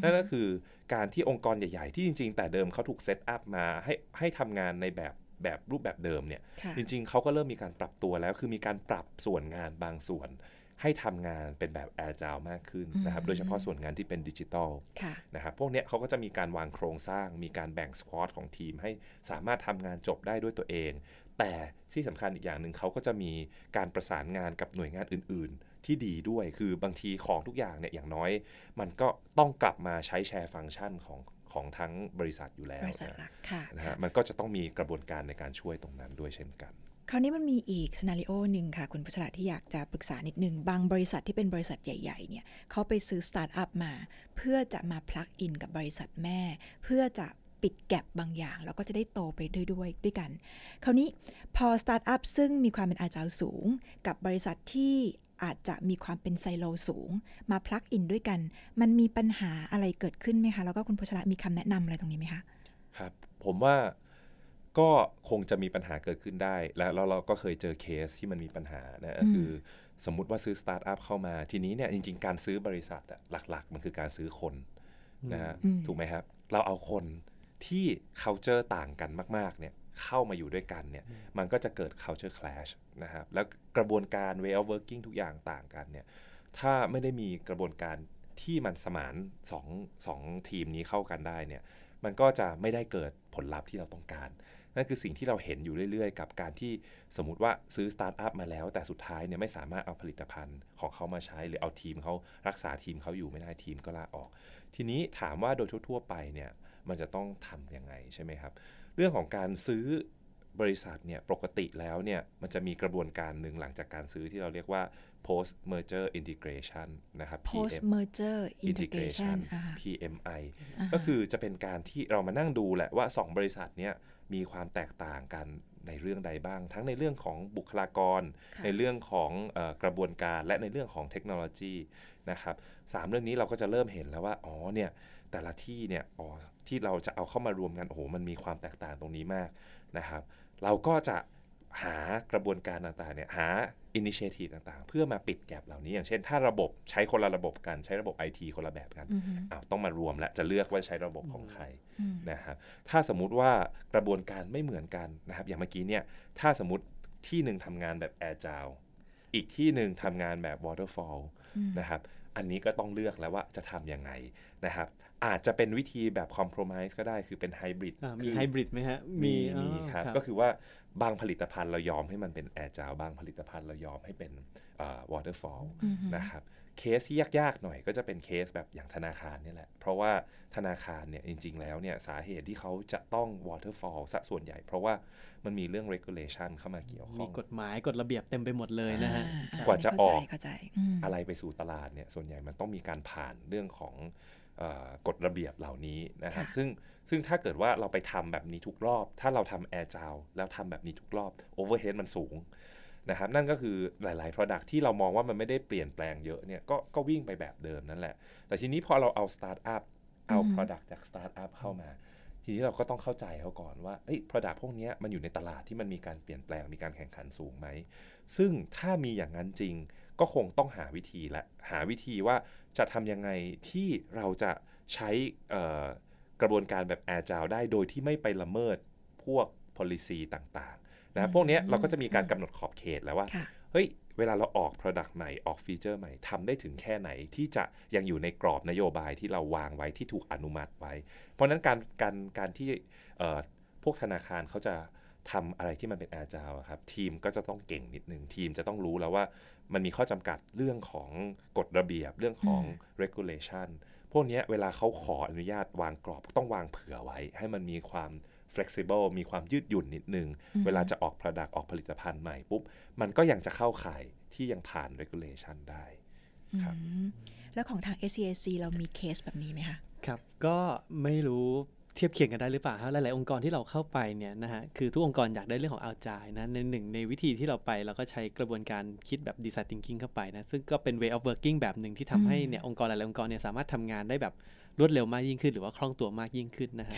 นั่นก็คือการที่องค์กรใหญ่ๆที่จริงๆ แต่เดิมเขาถูกเซตอัพมาให้ให้ทำงานในแบบแบบรูปแบบเดิมเนี่ย จริงๆเขาก็เริ่มมีการปรับตัวแล้ว คือมีการปรับส่วนงานบางส่วน ให้ทำงานเป็นแบบแอร์จาวมากขึ้นนะครับ โดยเฉพาะส่วนงานที่เป็นดิจิตอลนะครับ พวกนี้เขาก็จะมีการวางโครงสร้าง มีการแบ่งสควอตของทีม ให้สามารถทำงานจบได้ด้วยตัวเองแต่ที่สำคัญอีกอย่างหนึ่งเขาก็จะมีการประสานงานกับหน่วยงานอื่นๆ ที่ดีด้วย คือบางทีของทุกอย่างเนี่ยอย่างน้อย มันก็ต้องกลับมาใช้แชร์ฟังก์ชันของของทั้งบริษัทอยู่แล้วบริษัทหลักค่ะนะฮะ มันก็จะต้องมีกระบวนการในการช่วยตรงนั้นด้วยเช่นกัน คราวนี้มันมีอีกสนารีโอหนึ่งค่ะคุณพัชระที่อยากจะปรึกษานิดนึงบางบริษัทที่เป็นบริษัทใหญ่ ๆ เนี่ยเขาไปซื้อสตาร์ทอัพมา เพื่อจะมาพลักอิน กับบริษัทแม่เพื่อจะปิดแก็บบางอย่าง แล้วก็จะได้โตไปด้วยด้วยด้วยกัน คราวนี้พอสตาร์ทอัพซึ่งมีความเป็นอาจารย์สูง กับบริษัทที่อาจจะมีความเป็นไซโลสูง มาพลักอินด้วยกัน มันมีปัญหาอะไรเกิดขึ้นไหมคะ แล้วก็คุณพชระมีคำแนะนำอะไรตรงนี้ไหมคะครับผมว่าก็คงจะมีปัญหาเกิดขึ้นได้ แล้วเราก็เคยเจอเคสที่มันมีปัญหานะคือสมมุติว่าซื้อสตาร์ทอัพเข้ามาทีนี้เนี่ยจริงๆ การซื้อบริษัทหลักๆ มันคือการซื้อคนนะฮะถูกไหมครับเราเอาคนที่ culture ต่างกันมากๆเนี่ยเข้ามาอยู่ด้วยกันเนี่ยมันก็จะเกิด culture clash นะครับแล้วกระบวนการ way of working ทุกอย่างต่างกันเนี่ยถ้าไม่ได้มีกระบวนการที่มันสมานสองสองทีมนี้เข้ากันได้เนี่ยมันก็จะไม่ได้เกิดผลลัพธ์ที่เราต้องการ นั่นคือสิ่งที่เราเห็นอยู่เรื่อย ๆ กับการที่สมมติว่าซื้อสตาร์ทอัพมาแล้ว แต่สุดท้ายเนี่ยไม่สามารถเอาผลิตภัณฑ์ของเขามาใช้หรือเอาทีมเขารักษาทีมเขาอยู่ไม่ได้ทีมก็ลาออก ทีนี้ถามว่าโดยทั่วๆ ไปเนี่ยมันจะต้องทำยังไงใช่ไหมครับ เรื่องของการซื้อบริษัทเนี่ย ปกติแล้วเนี่ยมันจะมีกระบวนการหนึ่งหลังจากการซื้อที่เราเรียกว่า post merger integration นะครับ post merger integration PMI ก็คือจะเป็นการที่เรามานั่งดูแหละ ว่า 2 บริษัทเนี่ยมีความแตกต่างกันในเรื่องใดบ้าง ทั้งในเรื่องของบุคลากร ในเรื่องของกระบวนการ และในเรื่องของเทคโนโลยีนะครับสามเรื่องนี้เราก็จะเริ่มเห็นแล้วว่า อ๋อ เนี่ย แต่ละที่เนี่ย อ๋อที่เราจะเอาเข้ามารวมกันโอ้โห มันมีความแตกต่างตรงนี้มากนะครับเราก็จะหากระบวนการต่างๆเนี่ยหาอินิเชทีฟต่าง ๆ เพื่อมาปิดแกลบเหล่านี้ อย่างเช่น ถ้าระบบใช้คนละระบบกัน ใช้ระบบ IT คนละแบบกันอ้าวต้องมารวมและจะเลือกว่าใช้ระบบของใครนะครับถ้าสมมุติว่ากระบวนการไม่เหมือนกันนะครับอย่างเมื่อกี้เนี่ยถ้าสมมติที่หนึ่งทำงานแบบแอร์จาวอีกที่หนึ่งทำงานแบบ waterfall นะครับอันนี้ก็ต้องเลือกแล้วว่าจะทำยังไงนะครับอาจจะเป็นวิธีแบบคอมเพลม i s e ์ก็ได้ คือเป็นไฮบริดมีไฮบริดไหมฮะมีมีครับ ก็คือว่าบางผลิตภัณฑ์เรายอมให้มันเป็นแอร์จาวบางผลิตภัณฑ์เรายอมให้เป็นวอเตอร์ฟอลนะครับเคสที่ยากๆหน่อยก็จะเป็นเคสแบบอย่างธนาคารนี่แหละ เพราะว่าธนาคารเนี่ยจริงๆแล้วเนี่ยสาเหตุที่เขาจะต้อง waterfall สะส่วนใหญ่ เพราะว่ามันมีเรื่อง regulation เข้ามาเกี่ยวข้องมีกฎหมายกฎระเบียบเต็มไปหมดเลยนะฮะกว่าจะออกอะไรไปสู่ตลาดเนี่ยส่วนใหญ่มันต้องมีการผ่านเรื่องของกฎระเบียบเหล่านี้นะครับซึ่งซึ่งถ้าเกิดว่าเราไปทำแบบนี้ทุกรอบ ถ้าเราทำแอร์จาวแล้วทำแบบนี้ทุกรอบโอเวอร์เฮดมันสูงนะครับนั่นก็คือหลาย ๆ Product ที่เรามองว่ามันไม่ได้เปลี่ยนแปลงเยอะเนี่ยก็ก็วิ่งไปแบบเดิมนั่นแหละ แต่ทีนี้พอเราเอา Startup เอา Product จาก Startup เข้ามา ทีนี้เราก็ต้องเข้าใจเขาก่อนว่าไอ้ย Product พวกนี้มันอยู่ในตลาดที่มันมีการเปลี่ยนแปลง มีการแข่งขันสูงไหมซึ่งถ้ามีอย่างนั้นจริงก็คงต้องหาวิธีและหาวิธีว่าจะทำยังไงที่เราจะใช้กระบวนการแบบแอร์จาวได้โดยที่ไม่ไปละเมิดพวก policy ต่างนะพวกนี้เราก็จะมีการกำหนดขอบเขตแล้วว่า เฮ้ย เวลาเราออก Product ใหม่ออกฟีเจอร์ใหม่ ทำได้ถึงแค่ไหนที่จะยังอยู่ในกรอบนโยบายที่เราวางไว้ที่ถูกอนุมัติไว้ เพราะนั้นการการการที่พวกธนาคารเขาจะทำอะไรที่มันเป็นอาจาวครับ ทีมก็จะต้องเก่งนิดนึงทีมจะต้องรู้แล้วว่ามันมีข้อจำกัดเรื่องของกฎระเบียบเรื่องของ regulation พวกนี้เวลาเขาขออนุญาตวางกรอบต้องวางเผื่อไว้ ให้มันมีความ flexible มีความยืดหยุ่นนิดนึง เวลาจะออก p r o d ออกผลิตภัณฑ์ใหม่ปุ๊บมันก็ยังจะเข้าข่ายที่ยังผ่าน regulation ได้ครับแล้วของทาง SCAC เรามีเคสแบบนี้ไหมคะครับ ก็ไม่รู้เทียบเคียงกันได้หรือเปล่าครับหลายๆ องค์กรที่เราเข้าไปเนี่ยนะฮะคือทุกองค์กรอยากได้เรื่องของเอาใจานะในหนึ่งในวิธีที่เราไปเราก็ใช้กระบวนการคิดแบบดีไซน์ทิงกิ้งเข้าไปนะซึ่งก็เป็น way of working แบบหนึ่งที่ทำให้เนี่ยองค์กรหลายๆองค์กรเนี่ยสามารถทำงานได้แบบรวดเร็วมากยิ่งขึ้นหรือว่าคล่องตัวมากยิ่งขึ้นนะฮะ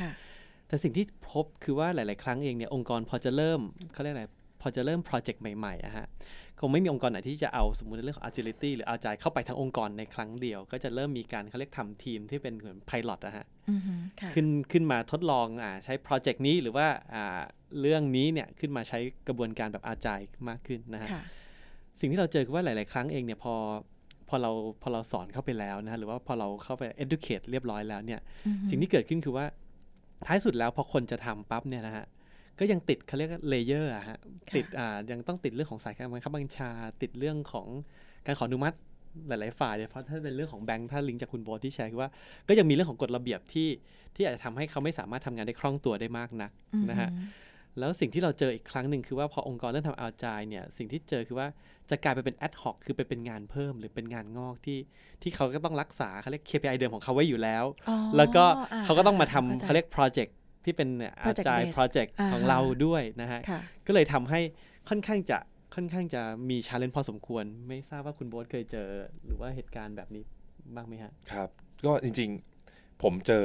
แต่สิ่งที่พบคือว่าหลายๆครั้งเองเนี่ยองค์กรพอจะเริ่มเขาเรียกอะไรพอจะเริ่มโปรเจกต์ใหม่ ๆอะฮะคงไม่มีองค์กรไหนที่จะเอาสมมติในเรื่องของ agility หรือเอาใจเข้าไปทั้งองค์กรในครั้งเดียวก็จะเริ่มมีการเขาเรียกทำทีมที่เป็นเหมือน pilot อะฮะขึ้นขึ้นมาทดลองอ่าใช้โปรเจกต์นี้หรือว่าอ่าเรื่องนี้เนี่ยขึ้นมาใช้กระบวนการแบบอาจายมากขึ้นนะฮะสิ่งที่เราเจอคือว่าหลาย ๆ ครั้งเองเนี่ยพอพอเราพอเราสอนเข้าไปแล้วนะฮะหรือว่าพอเราเข้าไป educate เรียบร้อยแล้วเนี่ย สิ่งที่เกิดขึ้นคือว่าท้ายสุดแล้วพอคนจะทำปั๊บเนี่ยนะฮะ ก็ยังติดเขาเรียกเลเยอร์อะฮะติดอ่ายังต้องติดเรื่องของสายการบังคับบัญชาติดเรื่องของการขออนุมัติหลายๆฝ่ายเนี่ยเพราะถ้าเป็นเรื่องของแบงค์ถ้าลิงก์จากคุณโบที่แชร์คือว่า ก็ยังมีเรื่องของกฎระเบียบที่ที่อาจจะทำให้เขาไม่สามารถทำงานได้คล่องตัวได้มากนักนะฮะแล้วสิ่งที่เราเจออีกครั้งหนึ่งคือว่าพอองค์กรเริ่มทำเอาจายเนี่ย สิ่งที่เจอคือว่าจะกลายไปเป็นแอดฮอกคือไปเป็นงานเพิ่มหรือเป็นงานงอกที่ที่เขาก็ต้องรักษาเขาเรียก KPI เดิมของเขาไว้อยู่แล้วแล้วก็เขาก็ต้องมาทำเขาเรียกโปรเจกต์ที่เป็นอาจายโปรเจกต์ของเราด้วยนะฮะก็เลยทำให้ค่อนข้างจะค่อนข้างจะมีชาเลนจ์พอสมควร ไม่ทราบว่าคุณโบ๊ทเคยเจอหรือว่าเหตุการณ์แบบนี้บ้างไหมฮะครับก็จริงๆผมเจอ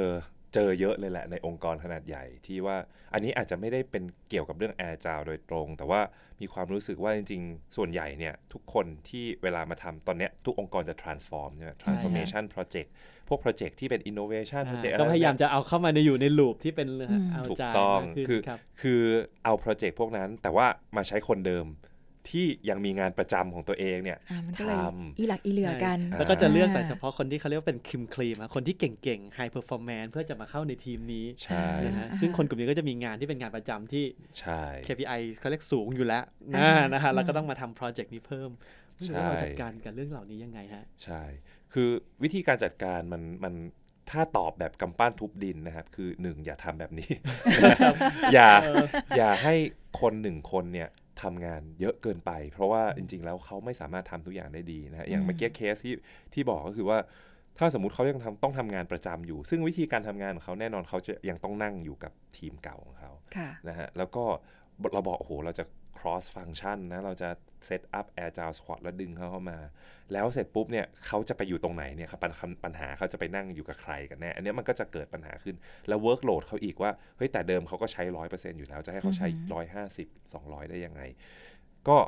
เจอเยอะเลยแหละในองค์กรขนาดใหญ่ที่ว่าอันนี้อาจจะไม่ได้เป็นเกี่ยวกับเรื่องแอร์จาวโดยตรง แต่ว่ามีความรู้สึกว่าจริง ๆ ส่วนใหญ่เนี่ยทุกคนที่เวลามาทำตอนเนี้ยทุกองค์กรจะ transform ใช่ไหม transformation project พวก project ที่เป็น innovation project ก็พยายามจะเอาเข้ามาในอยู่ในลูปที่เป็นเอาถูกต้องคือคือเอา project พวกนั้นแต่ว่ามาใช้คนเดิมที่ยังมีงานประจำของตัวเองเนี่ยทำอีหลักอีเหลือกัน แล้วก็จะเลือกแต่เฉพาะคนที่เขาเรียกว่าเป็นคิมคลีมคนที่เก่งๆไฮเพอร์ฟอร์แมนเพื่อจะมาเข้าในทีมนี้นะฮะซึ่งคนกลุ่มนี้ก็จะมีงานที่เป็นงานประจำที่ KPI เขาเรียกสูงอยู่แล้วนะฮะแล้วก็ต้องมาทำโปรเจกต์นี้เพิ่มเราจัดการกับเรื่องเหล่านี้ยังไงฮะใช่คือวิธีการจัดการมันมันถ้าตอบแบบกำปั้นทุบดินนะครับคือหนึ่งอย่าทำแบบนี้อย่าอย่าให้คนหนึ่งคนเนี่ยทำงานเยอะเกินไป เพราะว่าจริงๆแล้วเขาไม่สามารถทำทุกอย่างได้ดีนะฮะอย่างเมื่อกี้เคสที่ที่บอกก็คือว่า ถ้าสมมติเขายังทำต้องทำงานประจำอยู่ ซึ่งวิธีการทำงานของเขาแน่นอนเขาจะยังต้องนั่งอยู่กับทีมเก่าของเขาะนะฮะแล้วก็เราบอกโอ้โหเราจะ cross function นะเราจะ set up agile squad แล้วดึงเขาเข้ามา แล้วเสร็จปุ๊บเนี่ยเขาจะไปอยู่ตรงไหนเนี่ยครับปัญหาเขาจะไปนั่งอยู่กับใครกันแน่ อันนี้มันก็จะเกิดปัญหาขึ้นแล้ว workload เขาอีกว่า เฮ้ย แต่เดิมเขาก็ใช้ 100%อยู่แล้ว จะให้เขาใช้ 150 200 ได้ยังไง ก็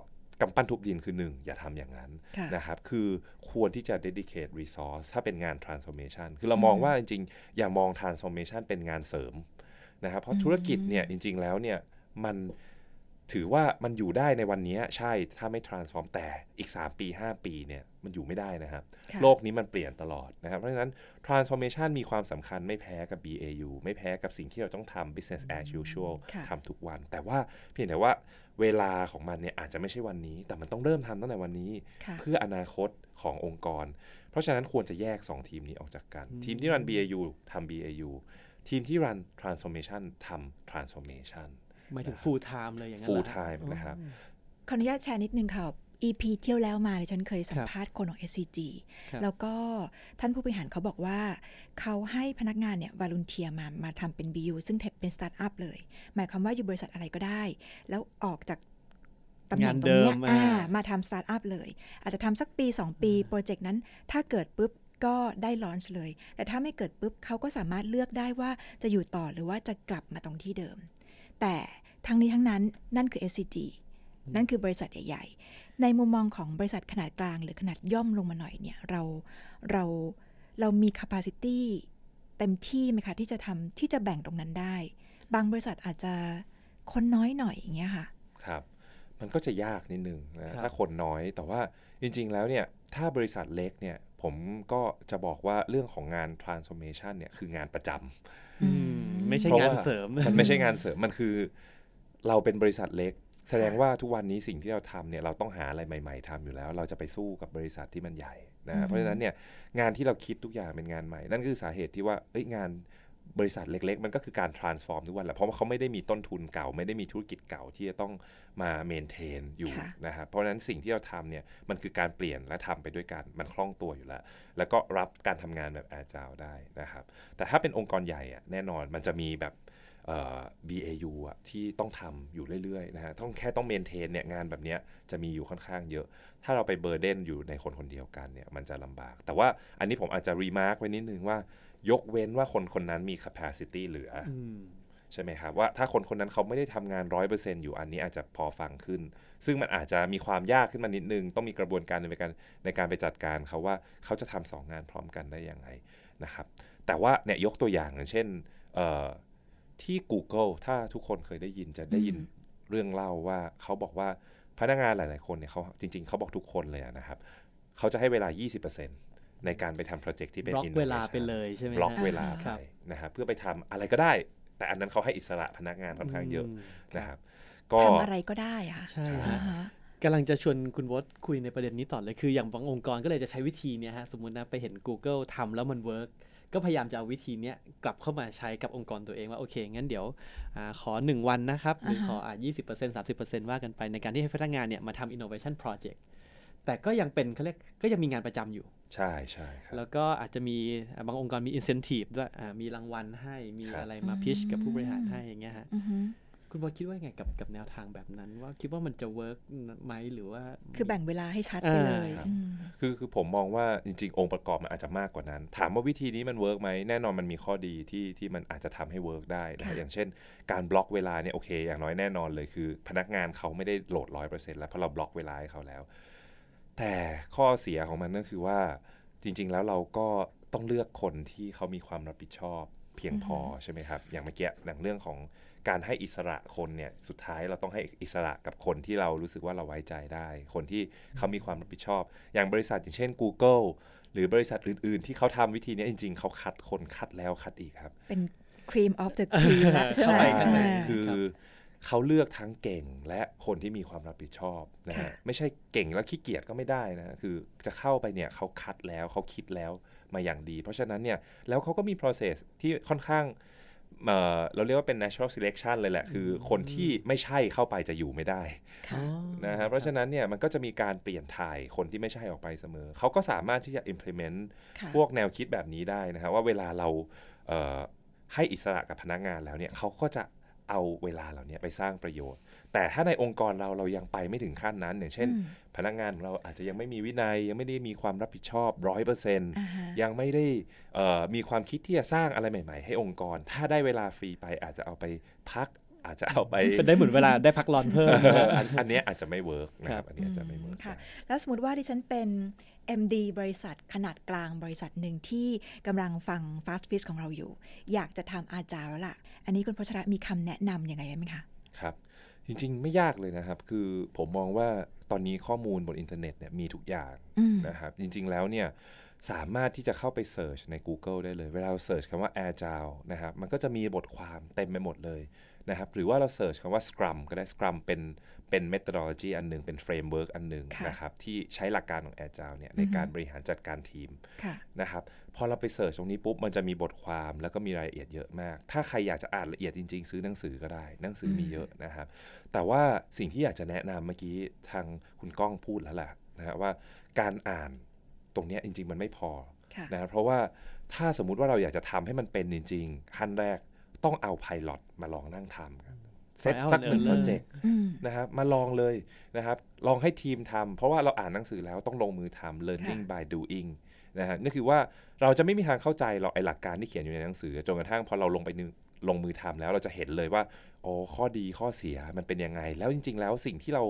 กำปั้นทุบดินคือหนึ่งอย่าทำอย่างนั้นนะครับ คือควรที่จะ dedicate resource ถ้าเป็นงาน transformation คือเรามองว่าจริงๆ อย่ามอง transformation เป็นงานเสริมนะครับเพราะธุรกิจเนี่ยจริง ๆแล้วเนี่ยมันถือว่ามันอยู่ได้ในวันนี้ใช่ถ้าไม่ transform แต่อีก 3 ปี 5 ปีเนี่ยมันอยู่ไม่ได้นะครับ โลกนี้มันเปลี่ยนตลอดนะครับเพราะฉะนั้น transformation มีความสำคัญไม่แพ้กับ BAU ไม่แพ้กับสิ่งที่เราต้องทำ business as usual ทำทุกวัน แต่ว่าเพียงแต่ว่าเวลาของมันเนี่ยอาจจะไม่ใช่วันนี้ แต่มันต้องเริ่มทำตั้งแต่วันนี้ เพื่ออนาคตขององค์กร เพราะฉะนั้นควรจะแยก 2 ทีมนี้ออกจากกัน ทีมที่รัน BAU ทำ BAU ทีมที่รัน transformation ทำ transformation หมายถึง full time เลยอย่างนั้น full time นะครับ ขออนุญาตแชร์นิดนึงค่ะ EP เที่ยวแล้วมาเลยฉันเคยสัมภาษณ์คนของ SCG แล้วก็ท่านผู้บริหารเขาบอกว่า เขาให้พนักงานเนี่ยวาลุนเทียมา มาทำเป็น BU ซึ่งเป็นสตาร์ทอัพเลย หมายความว่าอยู่บริษัทอะไรก็ได้ แล้วออกจากตำแหน่งตรงนี้มาทำสตาร์ทอัพเลย อาจจะทำสักปี 2 ปีโปรเจกต์นั้น ถ้าเกิดปุ๊บก็ได้ลอนช์เลย แต่ถ้าไม่เกิดปุ๊บเขาก็สามารถเลือกได้ว่าจะอยู่ต่อหรือว่าจะกลับมาตรงที่เดิมแต่ทั้งนี้ทั้งนั้นนั่นคือ SCG นั่นคือบริษัทใหญ่ๆ ในมุมมองของบริษัทขนาดกลางหรือขนาดย่อมลงมาหน่อยเนี่ย เราเราเรามี capacity เต็มที่ไหมคะที่จะทำที่จะแบ่งตรงนั้นได้ บางบริษัทอาจจะ คนน้อยหน่อยอย่างเงี้ยค่ะครับ มันก็จะยากนิดนึงนะถ้าคนน้อยแต่ว่าจริงๆแล้วเนี่ยถ้าบริษัทเล็กเนี่ยผมก็จะบอกว่าเรื่องของงาน transformation เนี่ยคืองานประจำไม่ใช่งานเสริมมันไม่ใช่งานเสริมมันคือ เราเป็นบริษัทเล็ก แสดงว่าทุกวันนี้สิ่งที่เราทำเนี่ยเราต้องหาอะไรใหม่ ๆ ทำอยู่แล้ว เราจะไปสู้กับบริษัทที่มันใหญ่นะเพราะฉะนั้นเนี่ยงานที่เราคิดทุกอย่างเป็นงานใหม่ นั่นคือสาเหตุที่ว่าเอ้ยงานบริษัทเล็ก ๆ มันก็คือการ transform ทุกวันแหละ เพราะว่าเขาไม่ได้มีต้นทุนเก่าไม่ได้มีธุรกิจเก่าที่จะต้องมา maintain อยู่นะครับ เพราะฉะนั้นสิ่งที่เราทำเนี่ยมันคือการเปลี่ยนและทำไปด้วยกัน มันคล่องตัวอยู่แล้ว แล้วก็รับการทำงานแบบแอจาวได้นะครับ แต่ถ้าเป็นองค์กรใหญ่อะแน่นอนมันจะมีแบบ BAU อะที่ต้องทำอยู่เรื่อยๆนะฮะต้องแค่ต้องเมนเทนเนี่ยงานแบบเนี้ยจะมีอยู่ค่อนข้างเยอะ ถ้าเราไปเบอร์เดนอยู่ในคนคนเดียวกันเนี่ยมันจะลำบาก แต่ว่าอันนี้ผมอาจจะรีมาร์กไว้นิดนึงว่ายกเว้นว่าคนคนนั้นมี capacity เหลือใช่ไหมครับ ว่าถ้าคนคนนั้นเขาไม่ได้ทำงานร้อยเปอร์เซ็นต์อยู่อันนี้อาจจะพอฟังขึ้น ซึ่งมันอาจจะมีความยากขึ้นมานิดนึง ต้องมีกระบวนการในการในการไปจัดการเขาว่าเขาจะทำสองงานพร้อมกันได้ยังไงนะครับ แต่ว่าเนี่ยยกตัวอย่างเช่นที่ Google ถ้าทุกคนเคยได้ยินจะได้ยินเรื่องเล่าว่าเขาบอกว่าพนักงานหลาย ๆ คนเนี่ยเขาจริง ๆเขาบอกทุกคนเลยนะครับเขาจะให้เวลา 20%ในการไปทำโปรเจกต์ที่เป็นบล็อกเวลาไปเลยใช่ไหมบล็อกเวลาไปนะฮะเพื่อไปทำอะไรก็ได้ แต่อันนั้นเขาให้อิสระพนักงานค่อนข้างเยอะนะครับก็ทำอะไรก็ได้อะใช่ะกำลังจะชวนคุณวศคุยในประเด็นนี้ต่อเลยคืออย่างบางองค์กรก็เลยจะใช้วิธีเนี้ยฮะสมมตินะไปเห็น Google ทำแล้วมันเวิร์กก็พยายามจะเอาวิธีเนี้ยกลับเข้ามาใช้กับองค์กรตัวเองว่า โอเค งั้นเดี๋ยวอขอ 1 วันนะครับหรือขออ่า20% 30%ว่ากันไปในการที่ให้พนักงานเนี่ยมาทำ innovation project แต่ก็ยังเป็นเขาเรียกก็ยังมีงานประจำอยู่ ใช่ใช่ครับแล้วก็อาจจะมีบางองค์กรมีอินเซนティブด้วยมีรางวัลให้มีอะไรมาพิชกับผู้บริหารให้อย่างเงี้ยฮะคุณบอลคิดว่าไงกับกับแนวทางแบบนั้น ว่าคิดว่ามันจะเวิร์กไหมหรือว่า คือแบ่งเวลาให้ชัดไปเลย คือคือผมมองว่าจริง ๆ องค์ประกอบมันอาจจะมากกว่านั้น ถามว่าวิธีนี้มันเวิร์กไหมแน่นอนมันมีข้อดีที่ที่มันอาจจะทำให้เวิร์กได้นะอย่างเช่น การบล็อกเวลาเนี่ยโอเคอย่างน้อยแน่นอนเลย คือ พนักงานเขาไม่ได้โหลดร้อยเปอร์เซ็นต์แล้วเพราะเราบล็อกเวลาให้เขาแล้วแต่ข้อเสียของมันก็คือว่าจริงๆ แล้วเราก็ต้องเลือกคนที่เขามีความรับผิดชอบ เพียงพอใช่ไหมครับ อย่างเมื่อกี้อย่างเรื่องของการให้อิสระคนเนี่ยสุดท้ายเราต้องให้อิสระกับคนที่เรารู้สึกว่าเราไว้ใจได้ คนที่เขามีความรับผิดชอบ อย่างบริษัทอย่างเช่น Google หรือบริษัทอื่น ๆ ที่เขาทำวิธีนี้จริงๆเขาคัดคนคัดแล้วคัดอีกครับ เป็นครีมออฟเดอะครีมใช่ไหมคือเขาเลือกทั้งเก่งและคนที่มีความรับผิดชอบนะฮะไม่ใช่เก่งแล้วขี้เกียจก็ไม่ได้นะคือจะเข้าไปเนี่ยเขาคัดแล้วเขาคิดแล้วมาอย่างดี เพราะฉะนั้นเนี่ยแล้วเขาก็มี process ที่ค่อนข้างเราเรียกว่าเป็น natural selection เลยแหละ คือคนที่ไม่ใช่เข้าไปจะอยู่ไม่ได้นะฮะเพราะฉะนั้นเนี่ยมันก็จะมีการเปลี่ยนถ่ายคนที่ไม่ใช่ออกไปเสมอ เขาก็สามารถที่จะ implement พวกแนวคิดแบบนี้ได้นะฮะว่าเวลาเราให้อิสระกับพนักงานแล้วเนี่ยเขาก็จะเอาเวลาเหล่านี้ไปสร้างประโยชน์ แต่ถ้าในองค์กรเราเรายังไปไม่ถึงขั้นนั้นอย่างเช่น พนักงานของเราอาจจะยังไม่มีวินยัย ยังไม่ได้มีความรับผิดชอบร้อยเปอร์เซ็นต์ยังไม่ได้มีความคิดที่จะสร้างอะไรใหม่ ๆ ให้องค์กร ถ้าได้เวลาฟรีไปอาจจะเอาไปพัก อาจจะเอาไปเป็นได้เหมือนเวลาได้พักร้อนเพิ่ม อันนี้อาจจะไม่เวิร์กนะครับ อันนี้อาจจะไม่เวิร์กค่ะ แล้วสมมติว่าดิฉันเป็น MD บริษัทขนาดกลางบริษัทหนึ่งที่กำลังฟัง Fast f i s ของเราอยู่ อยากจะทำอาจารแล้วละ่ะ อันนี้คุณพชระมีคำแนะนำยังไงไหมคะ ครับ จริงๆไม่ยากเลยนะครับ คือผมมองว่าตอนนี้ข้อมูลบนอินเทอร์เน็ตเนี่ยมีทุกอย่างนะครับจริงๆแล้วเนี่ยสามารถที่จะเข้าไปเสิร์ชใน Google ได้เลย เวลาเราเสิร์ชคำว่า Agile นะครับมันก็จะมีบทความเต็มไปหมดเลยนะครับหรือว่าเราเสิร์ชคำว่า Scrum ก็ได้ Scrum เป็นเป็นเมทริโอโลจีอันหนึ่งเป็นเฟรมเวิร์กอันหนึ่งนะครับที่ใช้หลักการของแอร์จาวเนี่ยในการบริหารจัดการทีมนะครับพอเราไปเสิร์ชตรงนี้ปุ๊บมันจะมีบทความแล้วก็มีรายละเอียดเยอะมาก ถ้าใครอยากจะอ่านละเอียดจริงๆ ซื้อหนังสือก็ได้หนังสือมีเยอะนะครับ แต่ว่าสิ่งที่อยากจะแนะนำเมื่อกี้ทางคุณก้องพูดแล้วล่ะนะับว่าการอ่านตรงนี้จริงๆ มันไม่พอนะเพราะว่าถ้าสมมุติว่าเราอยากจะทำให้มันเป็นจริงๆขั้นแรกต้องเอาไพลอตมาลองนั่งทำกันเซตสักหนึ่งโปรเจกต์นะครับมาลองเลยนะครับ ลองให้ทีมทำเพราะว่าเราอ่านหนังสือแล้วต้องลงมือทำ learning by doing นะฮะนั่นคือว่าเราจะไม่มีทางเข้าใจเราไอหลักการที่เขียนอยู่ในหนังสือ จนกระทั่งพอเราลงไปลงมือทำแล้ว เราจะเห็นเลยว่าอ๋อข้อดีข้อเสียมันเป็นยังไง แล้วจริง ๆ แล้วสิ่งที่เรา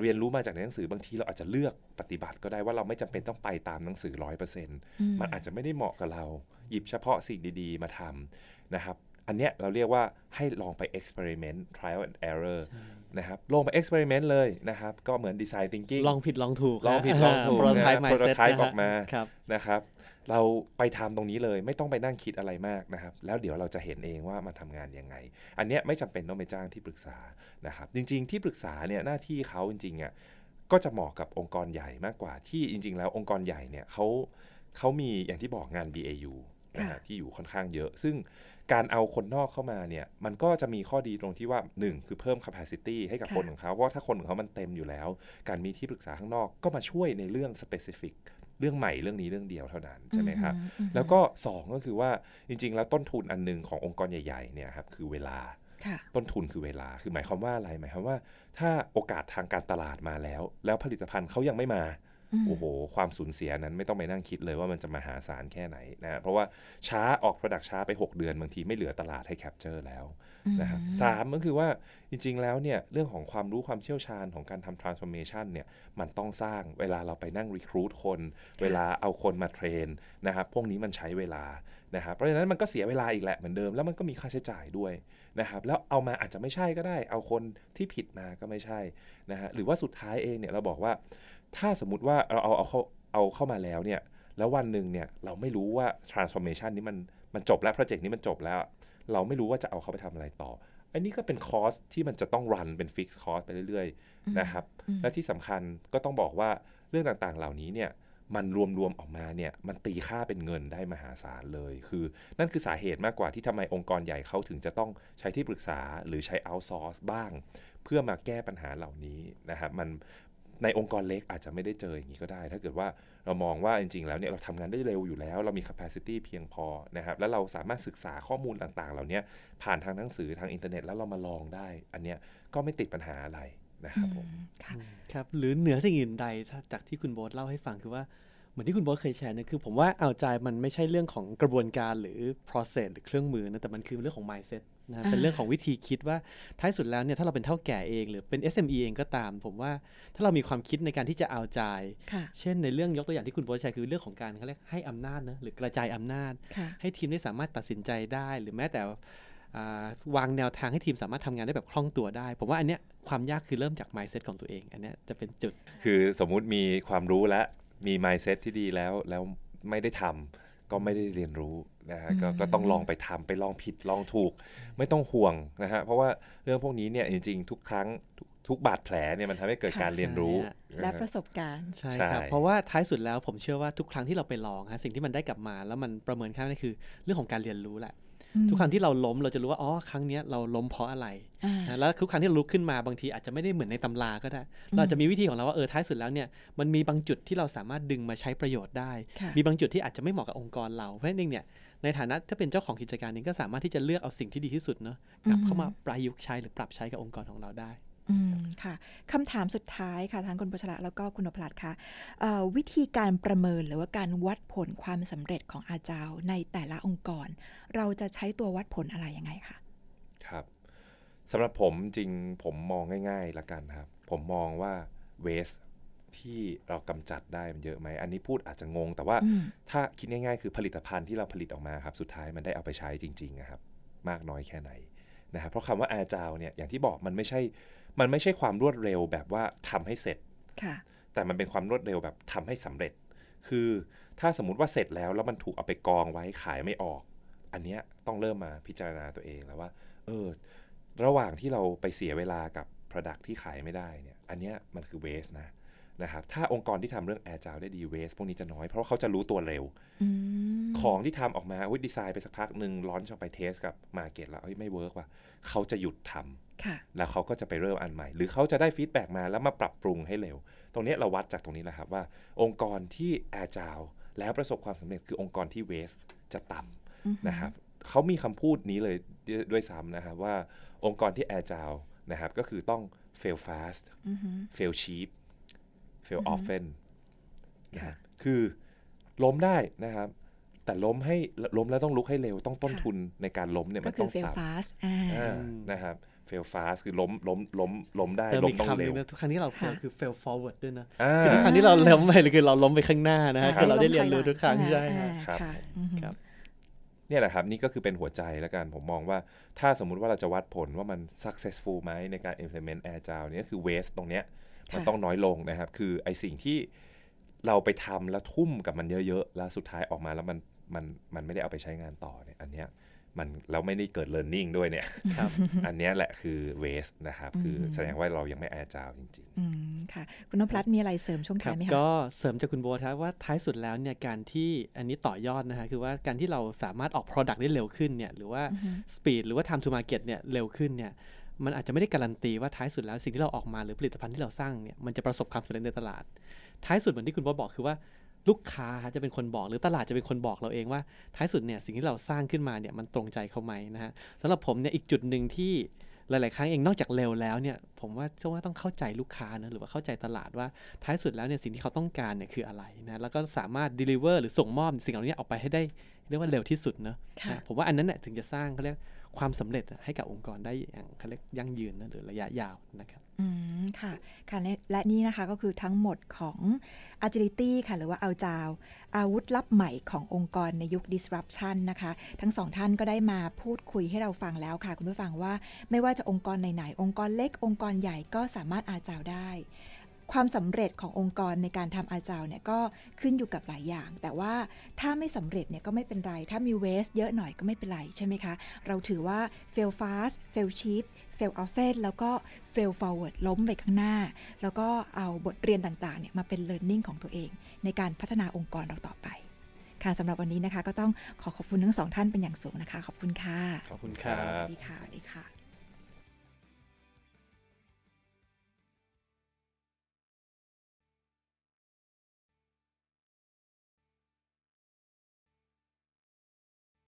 เรียนรู้มาจากในหนังสือบางทีเราอาจจะเลือกปฏิบัติก็ได้ว่าเราไม่จำเป็นต้องไปตามหนังสือร้อยเปอร์เซ็นต์มันอาจจะไม่ได้เหมาะกับเรา หยิบเฉพาะสิ่งดี ๆมาทำนะครับอันเนี้ยเราเรียกว่าให้ลองไป experiment trial and error นะครับลงไป experiment เลยนะครับ ก็เหมือน design thinking ลองผิดลองถูก ลองผิดลองถูกนะ prototype ออกมานะครับ เราไปทำตรงนี้เลยไม่ต้องไปนั่งคิดอะไรมากนะครับ แล้วเดี๋ยวเราจะเห็นเองว่ามันทำงานยังไง อันเนี้ยไม่จำเป็นต้องไปจ้างที่ปรึกษานะครับ จริงๆที่ปรึกษาเนี่ยหน้าที่เขาจริงๆอ่ะก็จะเหมาะกับองค์กรใหญ่มากกว่าที่จริง ๆแล้วองค์กรใหญ่เนี่ยเขาเขามีอย่างที่บอกงาน BAU นะฮะที่อยู่ค่อนข้างเยอะซึ่งการเอาคนนอกเข้ามาเนี่ยมันก็จะมีข้อดีตรงที่ว่า 1 คือเพิ่ม capacity ให้กับคนของเขาเพราะถ้าคนของเขามันเต็มอยู่แล้วการมีที่ปรึกษาข้างนอกก็มาช่วยในเรื่อง specific เรื่องใหม่เรื่องนี้เรื่องเดียวเท่านั้นใช่ไหมครับแล้วก็ 2 ก็คือว่าจริงๆ แล้วต้นทุนอันหนึ่งขององค์กรใหญ่ๆเนี่ยครับคือเวลาต้นทุนคือเวลาคือหมายความว่าอะไรหมายความว่า ถ้าโอกาสทางการตลาดมาแล้ว แล้วผลิตภัณฑ์เขายังไม่มาโอ้โห ความสูญเสียนั้นไม่ต้องไปนั่งคิดเลยว่ามันจะมาหาศาลแค่ไหนนะเพราะว่าช้าออกผลักช้าไป 6 เดือนบางทีไม่เหลือตลาดให้แคปเจอร์แล้วนะครับสามก็คือว่าจริง ๆแล้วเนี่ยเรื่องของความรู้ความเชี่ยวชาญของการทำ transformation เนี่ยมันต้องสร้างเวลาเราไปนั่งรีค r ตคน เวลาเอาคนมาเทรนนะครับพวกนี้มันใช้เวลานะครับเพราะฉะนั้นมันก็เสียเวลาอีกแหละเหมือนเดิมแล้วมันก็มีค่าใช้จ่ายด้วยนะครับแล้วเอามาอาจจะไม่ใช่ก็ได้ เอาคนที่ผิดมาก็ไม่ใช่นะฮะหรือว่าสุดท้ายเองเนี่ยเราบอกว่าถ้าสมมุติว่าเราเอาเอาเข้าเอาเข้ามาแล้วเนี่ยแล้ววันหนึ่งเนี่ยเราไม่รู้ว่า transformation นี้มันมันจบแล้วโปรเจกต์นี้มันจบแล้ว เราไม่รู้ว่าจะเอาเขาไปทำอะไรต่อ อันนี้ก็เป็นคอสที่มันจะต้องรันเป็นฟิกซ์คอสไปเรื่อยๆนะครับและที่สำคัญก็ต้องบอกว่าเรื่องต่างๆเหล่านี้เนี่ยมันรวมๆออกมาเนี่ยมันตีค่าเป็นเงินได้มหาศาลเลย คือ นั่นคือสาเหตุมากกว่าที่ทำไมองค์กรใหญ่เขาถึงจะต้องใช้ที่ปรึกษาหรือใช้เอาทซอร์สบ้าง เพื่อมาแก้ปัญหาเหล่านี้นะครับมันในองค์กรเล็กอาจจะไม่ได้เจออย่างนี้ก็ได้ ถ้าเกิดว่าเรามองว่าจริงๆ แล้วเนี่ยเราทำงานได้เร็วอยู่แล้ว เรามี capacity เพียงพอนะครับ แล้วเราสามารถศึกษาข้อมูลต่างๆ เหล่านี้ผ่านทางหนังสือทางอินเทอร์เน็ต แล้วเรามาลองได้ อันเนี้ยก็ไม่ติดปัญหาอะไรนะครับผมครับ หรือเหนือสิ่งอื่นใดจากที่คุณโบ๊ทเล่าให้ฟังคือว่าเหมือนที่คุณโบ๊ทเคยแชร์นะคือ ผมว่าเอาใจมันไม่ใช่เรื่องของกระบวนการหรือ process หรือเครื่องมือนะแต่มันคือเรื่องของ mindset นะเป็นเรื่องของวิธีคิดว่าท้ายสุดแล้วเนี่ยถ้าเราเป็นเท่าแก่เอง หรือเป็น SME เองก็ตามผม ว่าถ้าเรามีความคิดในการที่จะเอาใจเช่นในเรื่องยกตัวอย่างที่คุณโบชัยคือเรื่องของการเขาเรียกให้อำนาจนะหรือกระจายอำนาจ ให้ทีมได้สามารถตัดสินใจได้ หรือแม้แต่วางแนวทางให้ทีมสามารถทำงานได้แบบคล่องตัวได้ผมว่าอันเนี้ยความยากคือเริ่มจาก mindset ของตัวเองอันเนี้ยจะเป็นจุดคือสมมุติมีความรู้และมี mindset ที่ดีแล้วแล้วไม่ได้ทำก็ไม่ได้เรียนรู้นะฮะกก็ต้องลองไปทำไปลองผิดลองถูกไม่ต้องห่วงนะฮะ เพราะว่าเรื่องพวกนี้เนี่ยจริงๆทุกครั้งทุกบาดแผลเนี่ยมันทำให้เกิดการเรียนรู้ และประสบการณ์ใช่ครับเพราะว่าท้ายสุดแล้วผมเชื่อว่าทุกครั้งที่เราไปลองฮะสิ่งที่มันได้กลับมาแล้วมันประเมินค่าได้คือเรื่องของการเรียนรู้แหละทุกครั้งที่เราล้มเราจะรู้ว่าอ๋อครั้งนี้เราล้มเพราะอะไรนะแล้วทุกครั้งที่ลุกขึ้นมาบางทีอาจจะไม่ได้เหมือนในตำราก็ได้ เราจะมีวิธีของเราว่าเออท้ายสุดแล้วเนี่ยมันมีบางจุดที่เราสามารถดึงมาใช้ประโยชน์ได้ มีบางจุดที่อาจจะไม่เหมาะกับองค์กรเราเพราะนั่นเนี่ยในฐานะถ้าเป็นเจ้าของกิจการนี้ก็สามารถที่จะเลือกเอาสิ่งที่ดีที่สุดเนาะกลับเข้ามาประยุกต์ใช้หรือปรับใช้กับองค์กรของเราได้อืมค่ะคำถามสุดท้ายค่ะทั้งคุณปชระแล้วก็คุณอภรัตค่ะวิธีการประเมินหรือว่าการวัดผลความสำเร็จของอาจารย์ในแต่ละองค์กร เราจะใช้ตัววัดผลอะไรยังไงคะครับสำหรับผมจริงผมมองง่ายๆละกัน ครับ ผมมองว่าเวสที่เรากำจัดได้มันเยอะไหม อันนี้พูดอาจจะงง แต่ว่าถ้าคิดง่ายๆคือผลิตภัณฑ์ที่เราผลิตออกมาครับสุดท้ายมันได้เอาไปใช้จริงๆนะครับมากน้อยแค่ไหนนะครับเพราะคำว่าอาจาวเนี่ยอย่างที่บอกมันไม่ใช่มันไม่ใช่ความรวดเร็วแบบว่าทำให้เสร็จ แต่มันเป็นความรวดเร็วแบบทำให้สำเร็จ คือถ้าสมมติว่าเสร็จแล้ว แล้วมันถูกเอาไปกองไว้ขายไม่ออก อันเนี้ยต้องเริ่มมาพิจารณาตัวเอง แล้วว่า เออ ระหว่างที่เราไปเสียเวลากับ Product ที่ขายไม่ได้เนี่ย อันเนี้ยมันคือเวสนะ นะครับ ถ้าองค์กรที่ทำเรื่องแอร์จาวได้ดีเวสพวกนี้จะน้อยเพราะเขาจะรู้ตัวเร็วของที่ทำออกมาดีไซน์ไปสักพักหนึ่งร้อนชอบไปเทสกับมาเก็ตแล้วไม่เวิร์กว่ะเขาจะหยุดทำแล้วเขาก็จะไปเริ่มอันใหม่ หรือเขาจะได้ฟีดแบ็มาแล้วมาปรับปรุงให้เร็ว ตรงนี้เราวัดจากตรงนี้แหละครับ ว่าองค์กรที่แอจาวแล้วประสบความสำเร็จคือองค์กรที่เวสจะต่ำนะครับเขามีคำพูดนี้เลยด้วยซ้ำนะครับว่าองค์กรที่แอจาวนะครับ ก็คือต้อง fail fast fail cheap fail often นะคือล้มได้นะครับแต่ล้มให้ล้มแล้วต้องลุกให้เร็วต้องต้นทุนในการล้มเนี่ยมันต้องต่ำนะครับเฟลฟาสคือล้มล้มล้มล้มได้ล้มต้องเร็วทุกครั้งที่เราคือเฟลฟอร์เวิร์ดด้วยนะคือทุกครั้งที่เราล้มไปคือเราล้มไปข้างหน้านะฮะคือเราได้เรียนรู้ทุกครั้งใช่ครับครับเนี่ยแหละครับนี่ก็คือเป็นหัวใจแล้วกัน ผมมองว่าถ้าสมมุติว่าเราจะวัดผลว่ามัน successful ไหมในการ implement agile เนี่ยคือ waste ตรงเนี้ยมันต้องน้อยลงนะครับคือไอสิ่งที่เราไปทำแล้วทุ่มกับมันเยอะๆแล้วสุดท้ายออกมาแล้วมันมันมันไม่ได้เอาไปใช้งานต่อเนี่ยอันเนี้ยมันแล้วไม่ได้เกิดิร a r n i n g ด้วยเนี่ยครับอันนี้แหละคือเวสนะครับ คือแสดงว่าเรายังไม่แอร์จาวจริงๆค่ะ คุณนพลัดมีอะไรเสริมช่วงท้ายไหมคะก็เสริมจากคุณโบทรัว่าท้ายสุดแล้วเนี่ยการที่อันนี้ต่อยอดนะคะคือว่าการที่เราสามารถออก product ได้เร็วขึ้นเนี่ยหรือว่า speed หรือว่า time to market เนี่ยเร็วขึ้นเนี่ยมันอาจจะไม่ได้การันตีว่าท้ายสุดแล้วสิ่งที่เราออกมาหรือผลิตภัณฑ์ที่เราสร้างเนี่ยมันจะประสบความสำเร็จในตลาด ท้ายสุดเหมือนที่คุณบอบอกคือว่าลูกค้าจะเป็นคนบอกหรือตลาดจะเป็นคนบอกเราเองว่า ท้ายสุดเนี่ยสิ่งที่เราสร้างขึ้นมาเนี่ยมันตรงใจเขาไหมนะฮะสำหรับผมเนี่ยอีกจุดหนึ่งที่หลาย ๆ ครั้งเองนอกจากเร็วแล้วเนี่ยผมว่าเชื่อว่าต้องเข้าใจลูกค้านะหรือว่าเข้าใจตลาดว่าท้ายสุดแล้วเนี่ยสิ่งที่เขาต้องการเนี่ยคืออะไรนะแล้วก็สามารถ deliver หรือส่งมอบสิ่งเหล่านี้ออกไปให้ได้เรียกว่าเร็วที่สุดเนาะะผมว่าอันนั้นเนี่ยถึงจะสร้างเขาเรียกความสำเร็จให้กับองค์กรได้อย่างยั่งยืนหรือระยะยาวนะครับอืมค่ะ ค่ะ และนี่นะคะก็คือทั้งหมดของ agility ค่ะ หรือว่าเอาจาวอาวุธลับใหม่ขององค์กรในยุค disruption นะคะ ทั้งสองท่านก็ได้มาพูดคุยให้เราฟังแล้วค่ะ คุณผู้ฟังว่าไม่ว่าจะองค์กรไหนๆ องค์กรเล็ก องค์กรใหญ่ก็สามารถอาจาวได้ความสำเร็จขององค์กรในการทำอาจารเนี่ยก็ขึ้นอยู่กับหลายอย่าง แต่ว่าถ้าไม่สำเร็จเนี่ยก็ไม่เป็นไร ถ้ามีเวสเยอะหน่อยก็ไม่เป็นไร ใช่ไหมคะ เราถือว่า fail fast fail cheap fail often แล้วก็ fail forward ล้มไปข้างหน้า แล้วก็เอาบทเรียนต่างๆเนี่ยมาเป็น learning ของตัวเอง ในการพัฒนาองค์กรเราต่อไป ค่ะสำหรับวันนี้นะคะก็ต้องขอขอบคุณทั้งสองท่านเป็นอย่างสูงนะคะ ขอบคุณค่ะขอบคุณค่ะสวัสดีค่ะสวัสดีค่ะ